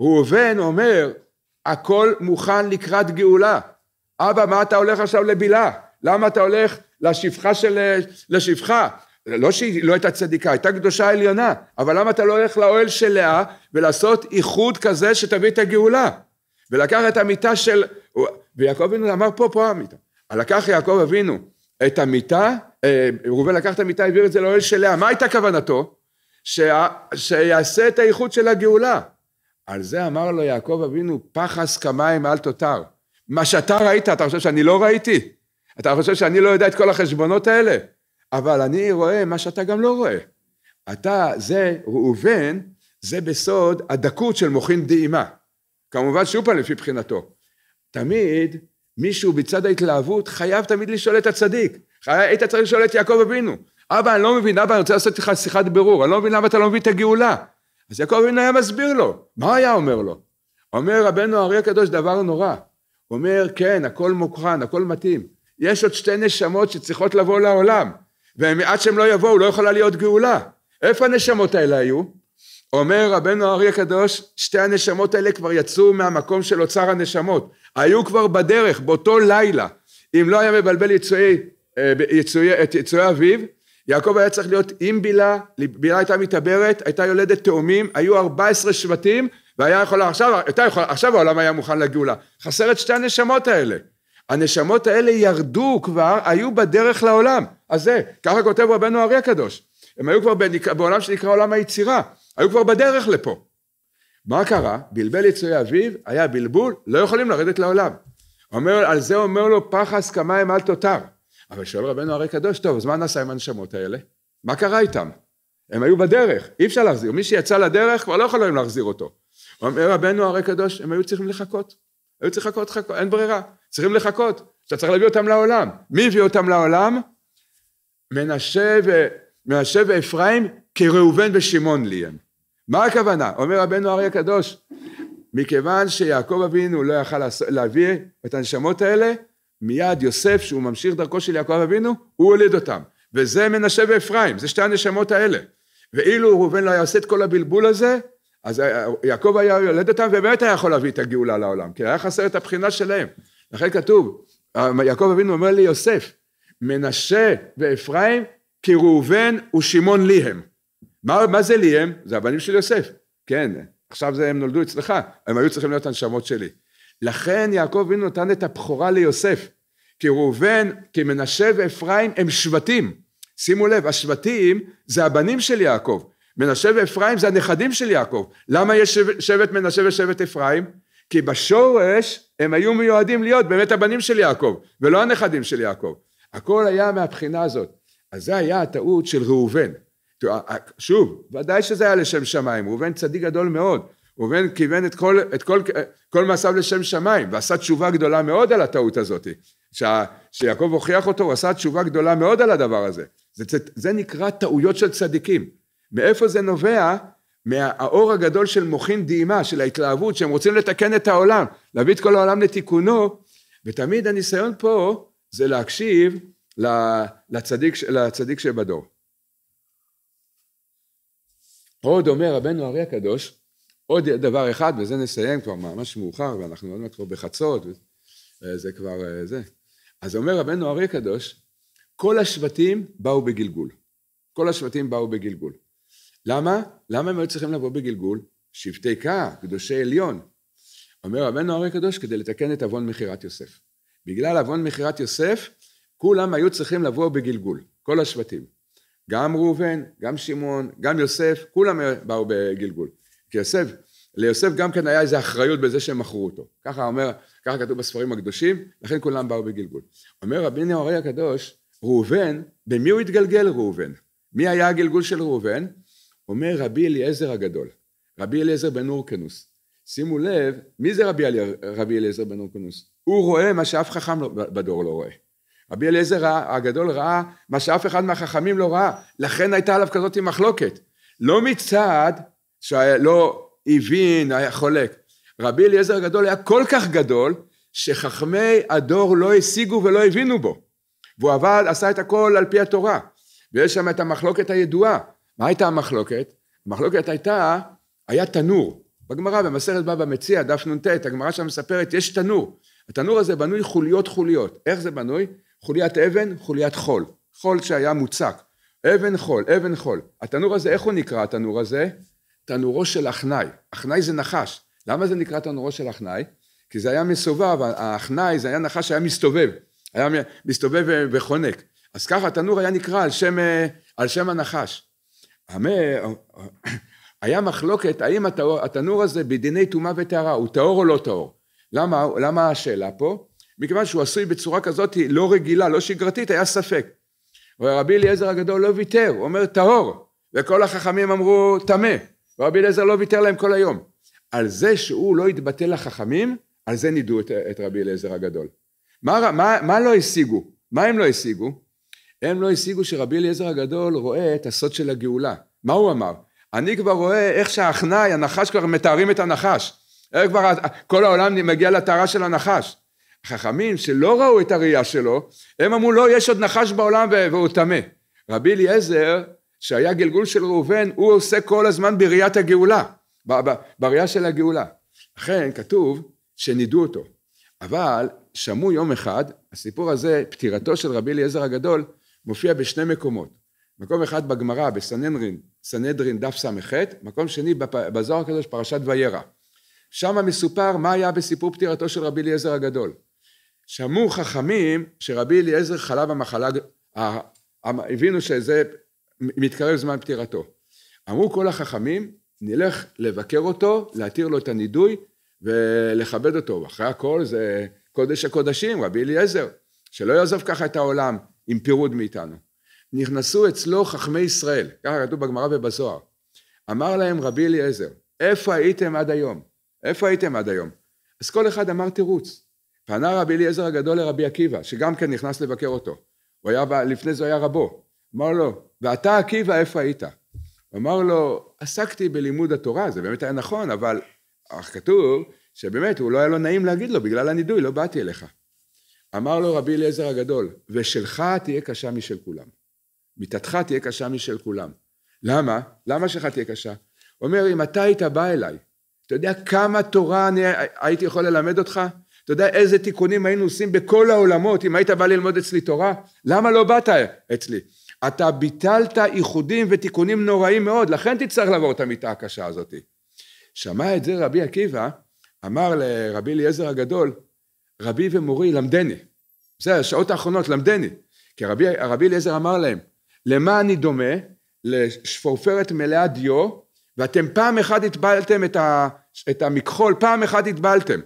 ראובן אומר, הכל מוכן לקראת גאולה. אבא, מה אתה הולך עכשיו לבילה? למה אתה הולך לשפחה של... לשפחה? לא שהיא לא הייתה צדיקה, הייתה קדושה עליונה, אבל למה אתה לא הולך לאוהל של לאה ולעשות איחוד כזה שתביא את הגאולה? ולקח את המיטה של... ויעקב אבינו אמר פה, פה המיטה. לקח יעקב אבינו את המיטה, אה, ראובן לקח את המיטה, העביר את זה לאוהל של לאה, מה הייתה כוונתו? ש... שיעשה את האיחוד של הגאולה. על זה אמר לו יעקב אבינו, פחס כמים אל תותר. מה שאתה ראית, אתה חושב שאני לא ראיתי? אתה חושב שאני לא יודע את כל החשבונות האלה? אבל אני רואה מה שאתה גם לא רואה. אתה, זה ראובן, זה בסוד הדקות של מוחין דהימה. כמובן שוב פעם לפי בחינתו. תמיד מישהו בצד ההתלהבות חייב תמיד לשאול את הצדיק. היית צריך לשאול את יעקב אבינו, אבא, אני לא מבין, אבא, אני רוצה לעשות איתך שיחת בירור, אני לא מבין למה אתה לא מבין את הגאולה. אז יעקב אבינו היה מסביר לו, מה היה אומר לו? אומר רבנו אריה הקדוש דבר נורא. הוא אומר, כן, הכל מוכן, הכל מתאים. יש עוד שתי נשמות שצריכות לבוא לעולם, ועד שהם לא יבואו לא יכולה להיות גאולה. איפה הנשמות האלה היו? אומר רבנו הארי הקדוש, שתי הנשמות האלה כבר יצאו מהמקום של אוצר הנשמות. היו כבר בדרך, באותו לילה. אם לא היה מבלבל יצועי, אה, יצועי, את יצואי אביו, יעקב היה צריך להיות עם בילה, בילה הייתה מתעברת, הייתה יולדת תאומים, היו 14 שבטים, והיה יכול, עכשיו, יותר יכול, עכשיו העולם היה מוכן לגאולה. חסר את שתי הנשמות האלה. הנשמות האלה ירדו כבר, היו בדרך לעולם. אז זה, ככה כותב רבנו הארי הקדוש. הם היו כבר בנק... בעולם שנקרא עולם היצירה, היו כבר בדרך לפה. מה קרה? בלבל יצוי אביו, היה בלבול, לא יכולים לרדת לעולם. אומר, על זה אומר לו פח הסכמה כמים אל תותר. אבל שואל רבנו הרי קדוש, טוב, אז מה נעשה עם הנשמות האלה? מה קרה איתם? הם היו בדרך, אי אפשר להחזיר, מי שיצא לדרך כבר לא יכולים להחזיר אותו. אומר רבנו הרי קדוש, הם היו צריכים לחכות, היו צריכים לחכות, חכות, אין ברירה, צריכים לחכות, אתה צריך להביא אותם לעולם. מי הביא אותם לעולם? מנשה, ו... מנשה ואפרים כראובן ושמעון לי הם. מה הכוונה? אומר רבנו הרי הקדוש, מכיוון שיעקב אבינו לא יכל להביא את הנשמות האלה, מיד יוסף, שהוא ממשיך דרכו של יעקב אבינו, הוא הוליד אותם. וזה מנשה ואפרים, זה שתי הנשמות האלה. ואילו ראובן לא היה עושה את כל הבלבול הזה, אז יעקב היה יולד אותם, ובאמת היה יכול להביא את הגאולה לעולם, כי היה חסר את הבחינה שלהם. לכן כתוב, יעקב אבינו אומר לי, יוסף, מנשה ואפרים, כי ראובן ושמעון לי הם. מה, מה זה לי הם? זה הבנים של יוסף. כן, עכשיו זה הם נולדו אצלך, הם היו צריכים להיות הנשמות שלי. לכן יעקב אבינו נתן את הבכורה ליוסף, כי ראובן, כי מנשה ואפרים הם שבטים. שימו לב, השבטים זה הבנים של יעקב, מנשה ואפרים זה הנכדים של יעקב. למה יש שבט מנשה ושבט אפרים? כי בשורש הם היו מיועדים להיות באמת הבנים של יעקב, ולא הנכדים של יעקב. הכל היה מהבחינה הזאת. אז זה היה הטעות של ראובן. שוב, ודאי שזה היה לשם שמיים, ראובן צדיק גדול מאוד, ראובן כיוון את כל, את כל, כל מעשיו לשם שמיים, ועשה תשובה גדולה מאוד על הטעות הזאת. שה, שיעקב הוכיח אותו, הוא עשה תשובה גדולה מאוד על הדבר הזה. זה, זה, זה נקרא טעויות של צדיקים. מאיפה זה נובע? מהאור הגדול של מוחין דהימה, של ההתלהבות, שהם רוצים לתקן את העולם, להביא את כל העולם לתיקונו, ותמיד הניסיון פה זה להקשיב לצדיק, לצדיק שבדור. עוד אומר רבנו אריה הקדוש, עוד דבר אחד, וזה נסיים כבר ממש מאוחר, ואנחנו עוד מעט כבר בחצות, וזה אה, כבר אה, זה. אז אומר רבנו אריה הקדוש, כל השבטים באו בגלגול. כל השבטים באו בגלגול. למה? למה הם היו צריכים לבוא בגלגול? שבטי קאה, קדושי עליון. אומר רבנו אריה קדוש כדי לתקן את עוון מכירת יוסף. בגלל עוון מכירת יוסף, כולם היו צריכים לבוא בגלגול, כל השבטים. גם ראובן, גם שמעון, גם יוסף, כולם באו בגלגול. כי יוסף, ליוסף גם כן היה איזו אחריות בזה שהם מכרו אותו. ככה אומר, ככה כתוב בספרים הקדושים, לכן כולם באו בגלגול. אומר רבי נאורי הקדוש, ראובן, במי הוא התגלגל ראובן? מי היה הגלגול של ראובן? אומר רבי אליעזר הגדול, רבי אליעזר בן אורקנוס. שימו לב, מי זה רבי, רבי אליעזר בן אורקנוס? הוא רואה מה שאף חכם לא, בדור לא רואה. רבי אליעזר הגדול ראה מה שאף אחד מהחכמים לא ראה, לכן הייתה עליו כזאת מחלוקת. לא מצד שלא הבין, היה חולק. רבי אליעזר הגדול היה כל כך גדול, שחכמי הדור לא השיגו ולא הבינו בו. והוא עבד, עשה את הכל על פי התורה. ויש שם את המחלוקת הידועה. מה הייתה המחלוקת? המחלוקת הייתה, היה תנור. בגמרא, במסכת בבא מציע, דף נ"ט, הגמרא שם מספרת, יש תנור. התנור הזה בנוי חוליות חוליות. איך זה בנוי? חוליית אבן, חוליית חול. חול שהיה מוצק. אבן חול, אבן חול. התנור הזה, איך הוא נקרא התנור הזה? תנורו של אחנאי. אחנאי זה נחש. למה זה נקרא תנורו של אחנאי? כי זה היה מסובב, האחנאי זה היה נחש שהיה מסתובב, היה מסתובב וחונק. אז ככה התנור היה נקרא על שם, על שם הנחש. המה, [COUGHS] היה מחלוקת האם התאור, התנור הזה בדיני טומאה וטהרה, הוא טהור או לא טהור. למה, למה השאלה פה? מכיוון שהוא עשוי בצורה כזאת לא רגילה, לא שגרתית, היה ספק. רבי אליעזר הגדול לא ויתר, הוא אומר טהור, וכל החכמים אמרו טמא. ורבי אליעזר לא ויתר להם כל היום. על זה שהוא לא התבטא לחכמים, על זה נידו את, את רבי אליעזר הגדול. מה, מה, מה לא השיגו? מה הם לא השיגו? הם לא השיגו שרבי אליעזר הגדול רואה את הסוד של הגאולה. מה הוא אמר? אני כבר רואה איך שהאחנאי, הנחש כבר מתארים את הנחש. איך כבר כל העולם מגיע לטהרה של הנחש. חכמים שלא ראו את הראייה שלו, הם אמרו לא, יש עוד נחש בעולם והוא טמא. רבי אליעזר שהיה גלגול של ראובן, הוא עושה כל הזמן בראיית הגאולה, בראייה של הגאולה. לכן כתוב שנידו אותו. אבל שמעו יום אחד, הסיפור הזה, פטירתו של רבי אליעזר הגדול, מופיע בשני מקומות. מקום אחד בגמרא, בסנהדרין, סנהדרין דף ס"ח, מקום שני בזוהר הקדוש, פרשת וירא. שם מסופר מה היה בסיפור פטירתו של רבי אליעזר הגדול. שמעו חכמים שרבי אליעזר חלה במחלה, הבינו שזה מתקרב זמן פטירתו. אמרו כל החכמים, נלך לבקר אותו, להתיר לו את הנידוי ולכבד אותו. אחרי הכל זה קודש הקודשים, רבי אליעזר, שלא יעזוב ככה את העולם עם פירוד מאיתנו. נכנסו אצלו חכמי ישראל, ככה כתוב בגמרא ובזוהר. אמר להם רבי אליעזר, איפה הייתם עד היום? איפה הייתם עד היום? אז כל אחד אמר תירוץ. פנה רבי אליעזר הגדול לרבי עקיבא, שגם כן נכנס לבקר אותו. הוא היה, לפני זה היה רבו. אמר לו, ואתה עקיבא, איפה היית? אמר לו, עסקתי בלימוד התורה, זה באמת היה נכון, אבל אך כתוב שבאמת הוא לא היה לו נעים להגיד לו, בגלל הנידוי לא באתי אליך. אמר לו רבי אליעזר הגדול, ושלך תהיה קשה משל כולם. מיתתך תהיה קשה משל כולם. למה? למה שלך תהיה קשה? הוא אומר, אם אתה היית בא אליי, אתה יודע כמה תורה אני הייתי יכול ללמד אותך? אתה יודע איזה תיקונים היינו עושים בכל העולמות אם היית בא ללמוד אצלי תורה? למה לא באת אצלי? אתה ביטלת איחודים ותיקונים נוראים מאוד, לכן תצטרך לעבור את המיטה הקשה הזאת. שמע את זה רבי עקיבא, אמר לרבי אליעזר הגדול, רבי ומורי למדני. זה השעות האחרונות, למדני. כי רבי, רבי אליעזר אמר להם, למה אני דומה? לשפורפרת מלאה דיו, ואתם פעם אחת התבלתם את, ה, את המכחול, פעם אחת התבלתם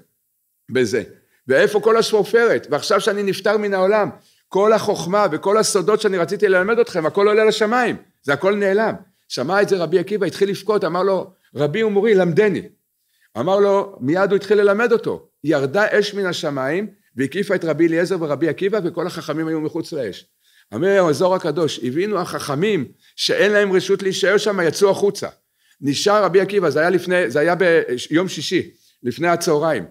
בזה. ואיפה כל השפורפרת? ועכשיו שאני נפטר מן העולם, כל החוכמה וכל הסודות שאני רציתי ללמד אתכם, הכל עולה לשמיים, זה הכל נעלם. שמע את זה רבי עקיבא, התחיל לבכות, אמר לו, רבי ומורי, למדני. אמר לו, מיד הוא התחיל ללמד אותו. ירדה אש מן השמיים, והקיפה את רבי אליעזר ורבי עקיבא, וכל החכמים היו מחוץ לאש. אומר האזור הקדוש, הבינו החכמים שאין להם רשות להישאר שם, יצאו החוצה. נשאר רבי עקיבא, זה היה לפני, זה היה ביום שישי, לפני הצהריים.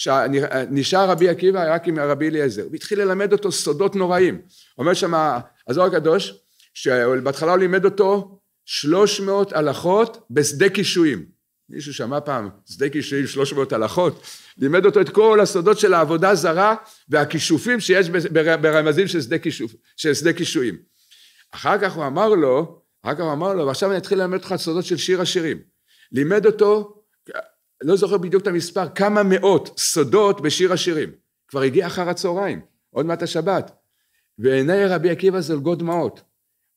שנשאר אה, רבי עקיבא רק עם רבי אליעזר, והתחיל ללמד אותו סודות נוראים. אומר שם הזוהר הקדוש, שבהתחלה הוא לימד אותו 300 הלכות בשדה קישואים. מישהו שמע פעם, שדה קישואים 300 הלכות? לימד אותו את כל הסודות של העבודה זרה והכישופים שיש ברמזים של שדה, כישוף, של שדה קישואים. אחר כך הוא אמר לו, אחר כך הוא אמר לו, ועכשיו אני אתחיל ללמד אותך סודות של שיר השירים. לימד אותו לא זוכר בדיוק את המספר, כמה מאות סודות בשיר השירים. כבר הגיע אחר הצהריים, עוד מעט השבת. ועיני רבי עקיבא זולגות דמעות.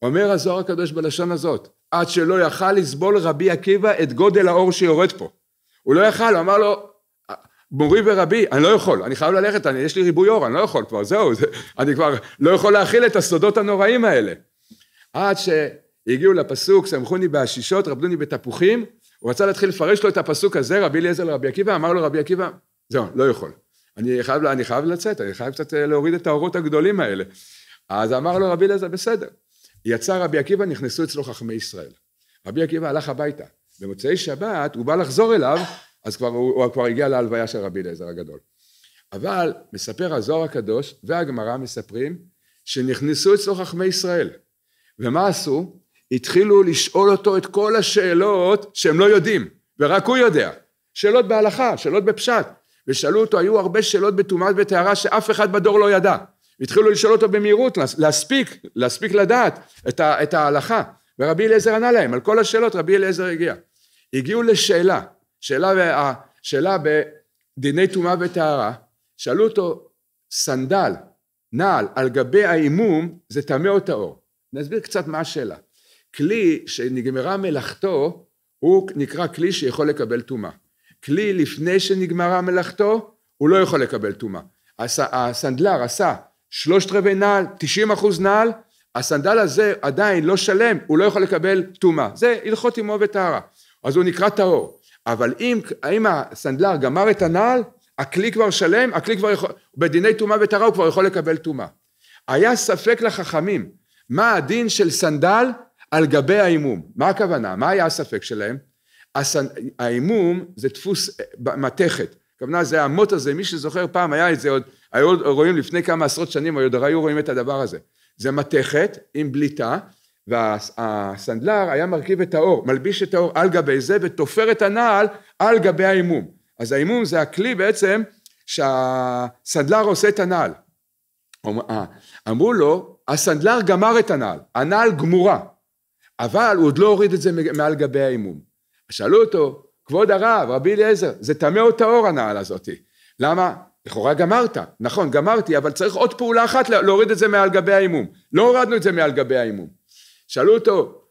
אומר הזוהר הקדוש בלשון הזאת, עד שלא יכל לסבול רבי עקיבא את גודל האור שיורד פה. הוא לא יכל, הוא אמר לו, מורי ורבי, אני לא יכול, אני חייב ללכת, אני, יש לי ריבוי אור, אני לא יכול כבר, זהו, זה, אני כבר לא יכול להכיל את הסודות הנוראים האלה. עד שהגיעו לפסוק, סמכוני בעשישות, רבדוני בתפוחים, הוא רצה להתחיל לפרש לו את הפסוק הזה, רבי אליעזר לרבי עקיבא, אמר לו רבי עקיבא, זהו, לא יכול. אני חייב, אני חייב לצאת, אני חייב קצת אה, להוריד את האורות הגדולים האלה. אז אמר לו רבי אליעזר, בסדר. יצא רבי עקיבא, נכנסו אצלו חכמי ישראל. רבי עקיבא הלך הביתה. במוצאי שבת, הוא בא לחזור אליו, אז כבר, הוא, הוא כבר הגיע להלוויה של רבי אליעזר הגדול. אבל מספר הזוהר הקדוש והגמרא מספרים שנכנסו אצלו חכמי ישראל. ומה עשו? התחילו לשאול אותו את כל השאלות שהם לא יודעים, ורק הוא יודע. שאלות בהלכה, שאלות בפשט. ושאלו אותו, היו הרבה שאלות בטומאת וטהרה שאף אחד בדור לא ידע. התחילו לשאול אותו במהירות, להספיק, להספיק לדעת את, ה, את ההלכה. ורבי אליעזר ענה להם, על כל השאלות רבי אליעזר הגיע. הגיעו לשאלה, שאלה, וה, שאלה בדיני טומאה וטהרה, שאלו אותו, סנדל, נעל, על גבי העימום, זה טמא או טהור? נסביר קצת מה השאלה. כלי שנגמרה מלאכתו, הוא נקרא כלי שיכול לקבל טומאה. כלי לפני שנגמרה מלאכתו, הוא לא יכול לקבל טומאה. הסנדלר עשה שלושת רבעי נעל, תשעים אחוז נעל, הסנדל הזה עדיין לא שלם, הוא לא יכול לקבל טומאה. זה הלכות עמו וטהרה. אז הוא נקרא טהור. אבל אם, אם הסנדלר גמר את הנעל, הכלי כבר שלם, הכלי כבר יכול, בדיני טומאה וטהרה הוא כבר יכול לקבל טומאה. היה ספק לחכמים, מה הדין של סנדל על גבי ההימום. מה הכוונה? מה היה הספק שלהם? ההימום זה דפוס אה, מתכת. הכוונה זה המוט הזה, מי שזוכר פעם היה את זה עוד, היו רואים לפני כמה עשרות שנים, עוד היו רואים את הדבר הזה. זה מתכת עם בליטה, והסנדלר היה מרכיב את האור, מלביש את האור על גבי זה ותופר את הנעל על גבי ההימום. אז ההימום זה הכלי בעצם שהסנדלר עושה את הנעל. אה, אמרו לו, הסנדלר גמר את הנעל, הנעל גמורה. אבל הוא עוד לא הוריד את זה מעל גבי העימום. שאלו אותו, כבוד הרב, רבי אליעזר, זה טמא או טהור הנעל הזאתי. למה? לכאורה גמרת, נכון, גמרתי, אבל צריך עוד פעולה אחת להוריד את זה מעל גבי העימום. לא הורדנו את זה מעל גבי העימום. שאלו אותו,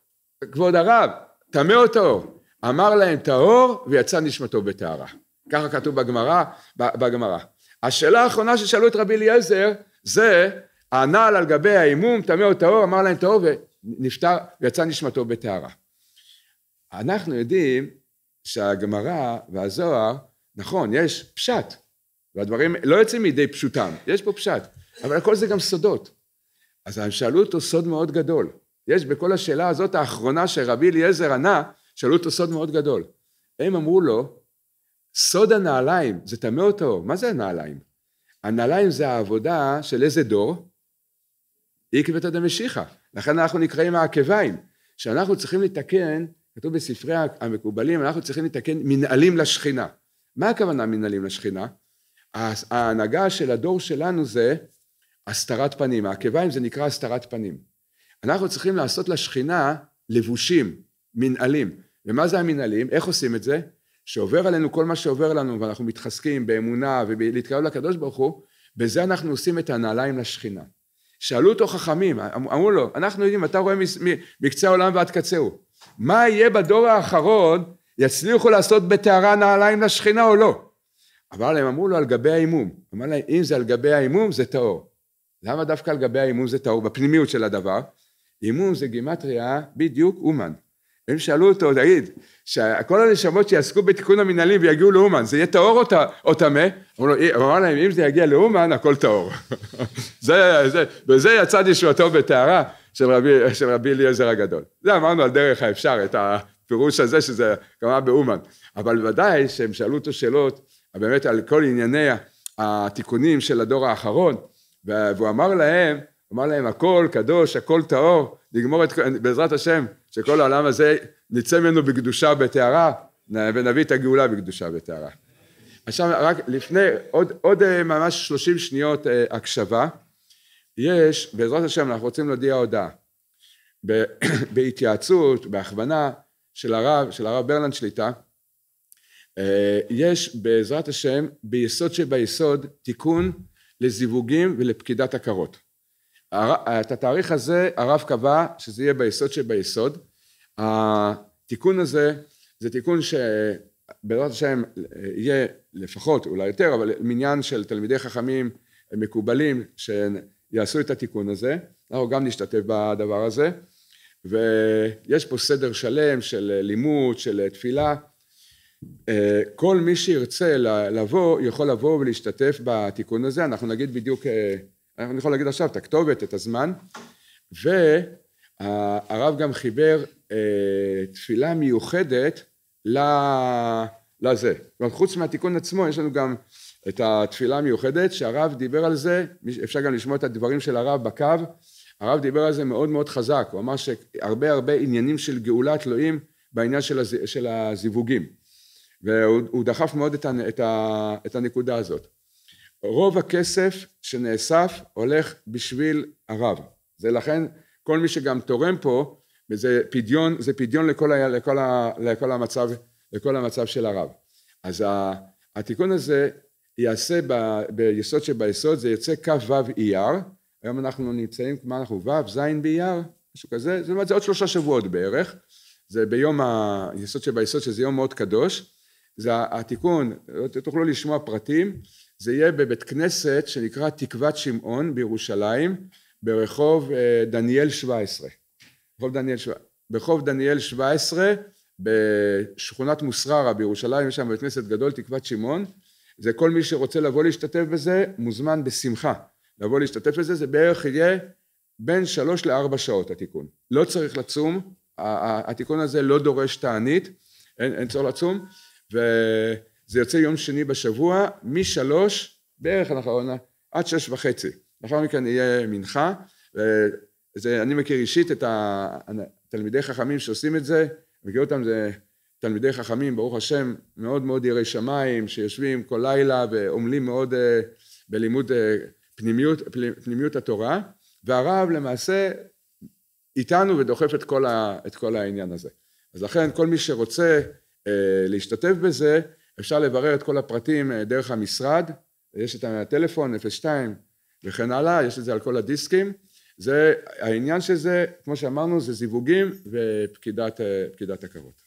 כבוד הרב, טמא או טהור? אמר להם טהור ויצא נשמתו בטהרה. ככה כתוב בגמרא, בגמרא. השאלה האחרונה ששאלו את רבי אליעזר, זה הנעל על גבי העימום, טמא או טהור, אמר להם טהור נפטר, יצא נשמתו בטהרה. אנחנו יודעים שהגמרא והזוהר, נכון, יש פשט, והדברים לא יוצאים מידי פשוטם, יש פה פשט, אבל הכל זה גם סודות. אז הם שאלו אותו סוד מאוד גדול. יש בכל השאלה הזאת האחרונה שרבי אליעזר ענה, שאלו אותו סוד מאוד גדול. הם אמרו לו, סוד הנעליים, זה טמא אותו, מה זה הנעליים? הנעליים זה העבודה של איזה דור? עקבתא דמשיחא, לכן אנחנו נקראים העקביים, שאנחנו צריכים לתקן, כתוב בספרי המקובלים, אנחנו צריכים לתקן מנהלים לשכינה. מה הכוונה מנהלים לשכינה? ההנהגה של הדור שלנו זה הסתרת פנים, העקביים זה נקרא הסתרת פנים. אנחנו צריכים לעשות לשכינה לבושים, מנהלים. ומה זה המנהלים? איך עושים את זה? שעובר עלינו כל מה שעובר לנו ואנחנו מתחזקים באמונה ולהתקרב לקדוש ברוך הוא, בזה אנחנו עושים את הנעליים לשכינה. שאלו אותו חכמים, אמרו לו, אנחנו יודעים, אתה רואה מקצה העולם ועד קצהו. מה יהיה בדור האחרון, יצליחו לעשות בטהרה נעליים לשכינה או לא? אבל הם אמרו לו על גבי ההימום. אמר להם, אם זה על גבי ההימום, זה טהור. למה דווקא על גבי ההימום זה טהור? בפנימיות של הדבר. הימום זה גימטריה בדיוק אומן. הם שאלו אותו, תגיד, שכל הנשמות שיעסקו בתיקון המנהלים ויגיעו לאומן, זה יהיה טהור או טמא? אמרו לו, אמר להם, אם זה יגיע לאומן, הכל טהור. [LAUGHS] זה, זה, בזה יצא ישועתו בטהרה של רבי אליעזר הגדול. זה אמרנו על דרך האפשר, את הפירוש הזה שזה קרה באומן. אבל ודאי שהם שאלו אותו שאלות, באמת על כל ענייני התיקונים של הדור האחרון, והוא אמר להם, אמר להם, הכל קדוש, הכל טהור, נגמור את, בעזרת השם, שכל העולם הזה נצא ממנו בקדושה ובטהרה, ונביא את הגאולה בקדושה ובטהרה. עכשיו רק לפני עוד, עוד אה, ממש 30 שניות אה, הקשבה יש בעזרת השם אנחנו רוצים להודיע הודעה [COUGHS] בהתייעצות בהכוונה של הרב של הרב ברלנד שליטה אה, יש בעזרת השם ביסוד שביסוד תיקון לזיווגים ולפקידת עקרות את התאריך הזה הרב קבע שזה יהיה ביסוד שביסוד התיקון הזה זה תיקון ש... בעזרת השם יהיה לפחות, אולי יותר, אבל מניין של תלמידי חכמים מקובלים שיעשו את התיקון הזה, אנחנו גם נשתתף בדבר הזה, ויש פה סדר שלם של לימוד, של תפילה, אה, כל מי שירצה לבוא, יכול לבוא ולהשתתף בתיקון הזה, אנחנו נגיד בדיוק, אה, אנחנו יכול להגיד עכשיו את הכתובת, את הזמן, והרב גם חיבר אה, תפילה מיוחדת לזה. חוץ מהתיקון עצמו יש לנו גם את התפילה המיוחדת שהרב דיבר על זה, אפשר גם לשמוע את הדברים של הרב בקו, הרב דיבר על זה מאוד מאוד חזק, הוא אמר שהרבה הרבה עניינים של גאולה תלויים בעניין של, הז, של הזיווגים, והוא דחף מאוד את, ה, את, ה, את הנקודה הזאת. רוב הכסף שנאסף הולך בשביל הרב, זה לכן כל מי שגם תורם פה וזה פדיון, זה פדיון לכל, ה, לכל, ה, לכל, המצב, לכל המצב של הרב. אז ה, התיקון הזה יעשה ב, ביסוד שביסוד, זה יוצא כ"ו אייר, היום אנחנו נמצאים, מה אנחנו, ו', ז' באייר, משהו כזה, זאת אומרת זה עוד שלושה שבועות בערך, זה ביום היסוד שביסוד, שזה יום מאוד קדוש, זה התיקון, לא תוכלו לשמוע פרטים, זה יהיה בבית כנסת שנקרא תקוות שמעון בירושלים, ברחוב אה, דניאל 17. ברחוב דניאל, ברחוב דניאל 17 בשכונת מוסררה בירושלים, יש שם בית כנסת גדול, תקוות שמעון, זה כל מי שרוצה לבוא להשתתף בזה, מוזמן בשמחה לבוא להשתתף בזה, זה בערך יהיה בין שלוש לארבע שעות התיקון, לא צריך לצום, התיקון הזה לא דורש תענית, אין, אין צורך לצום, וזה יוצא יום שני בשבוע, משלוש בערך אנחנו עד שש וחצי, לאחר מכן יהיה מנחה, זה, אני מכיר אישית את התלמידי חכמים שעושים את זה, מכיר אותם זה תלמידי חכמים, ברוך השם, מאוד מאוד ירי שמיים, שיושבים כל לילה ועמלים מאוד אה, בלימוד אה, פנימיות, פנימיות התורה, והרב למעשה איתנו ודוחף את כל, ה, את כל העניין הזה. אז לכן כל מי שרוצה אה, להשתתף בזה, אפשר לברר את כל הפרטים אה, דרך המשרד, יש את הטלפון 02 וכן הלאה, יש את זה על כל הדיסקים. זה, העניין שזה, כמו שאמרנו, זה זיווגים ופקידת אה, הכבוד.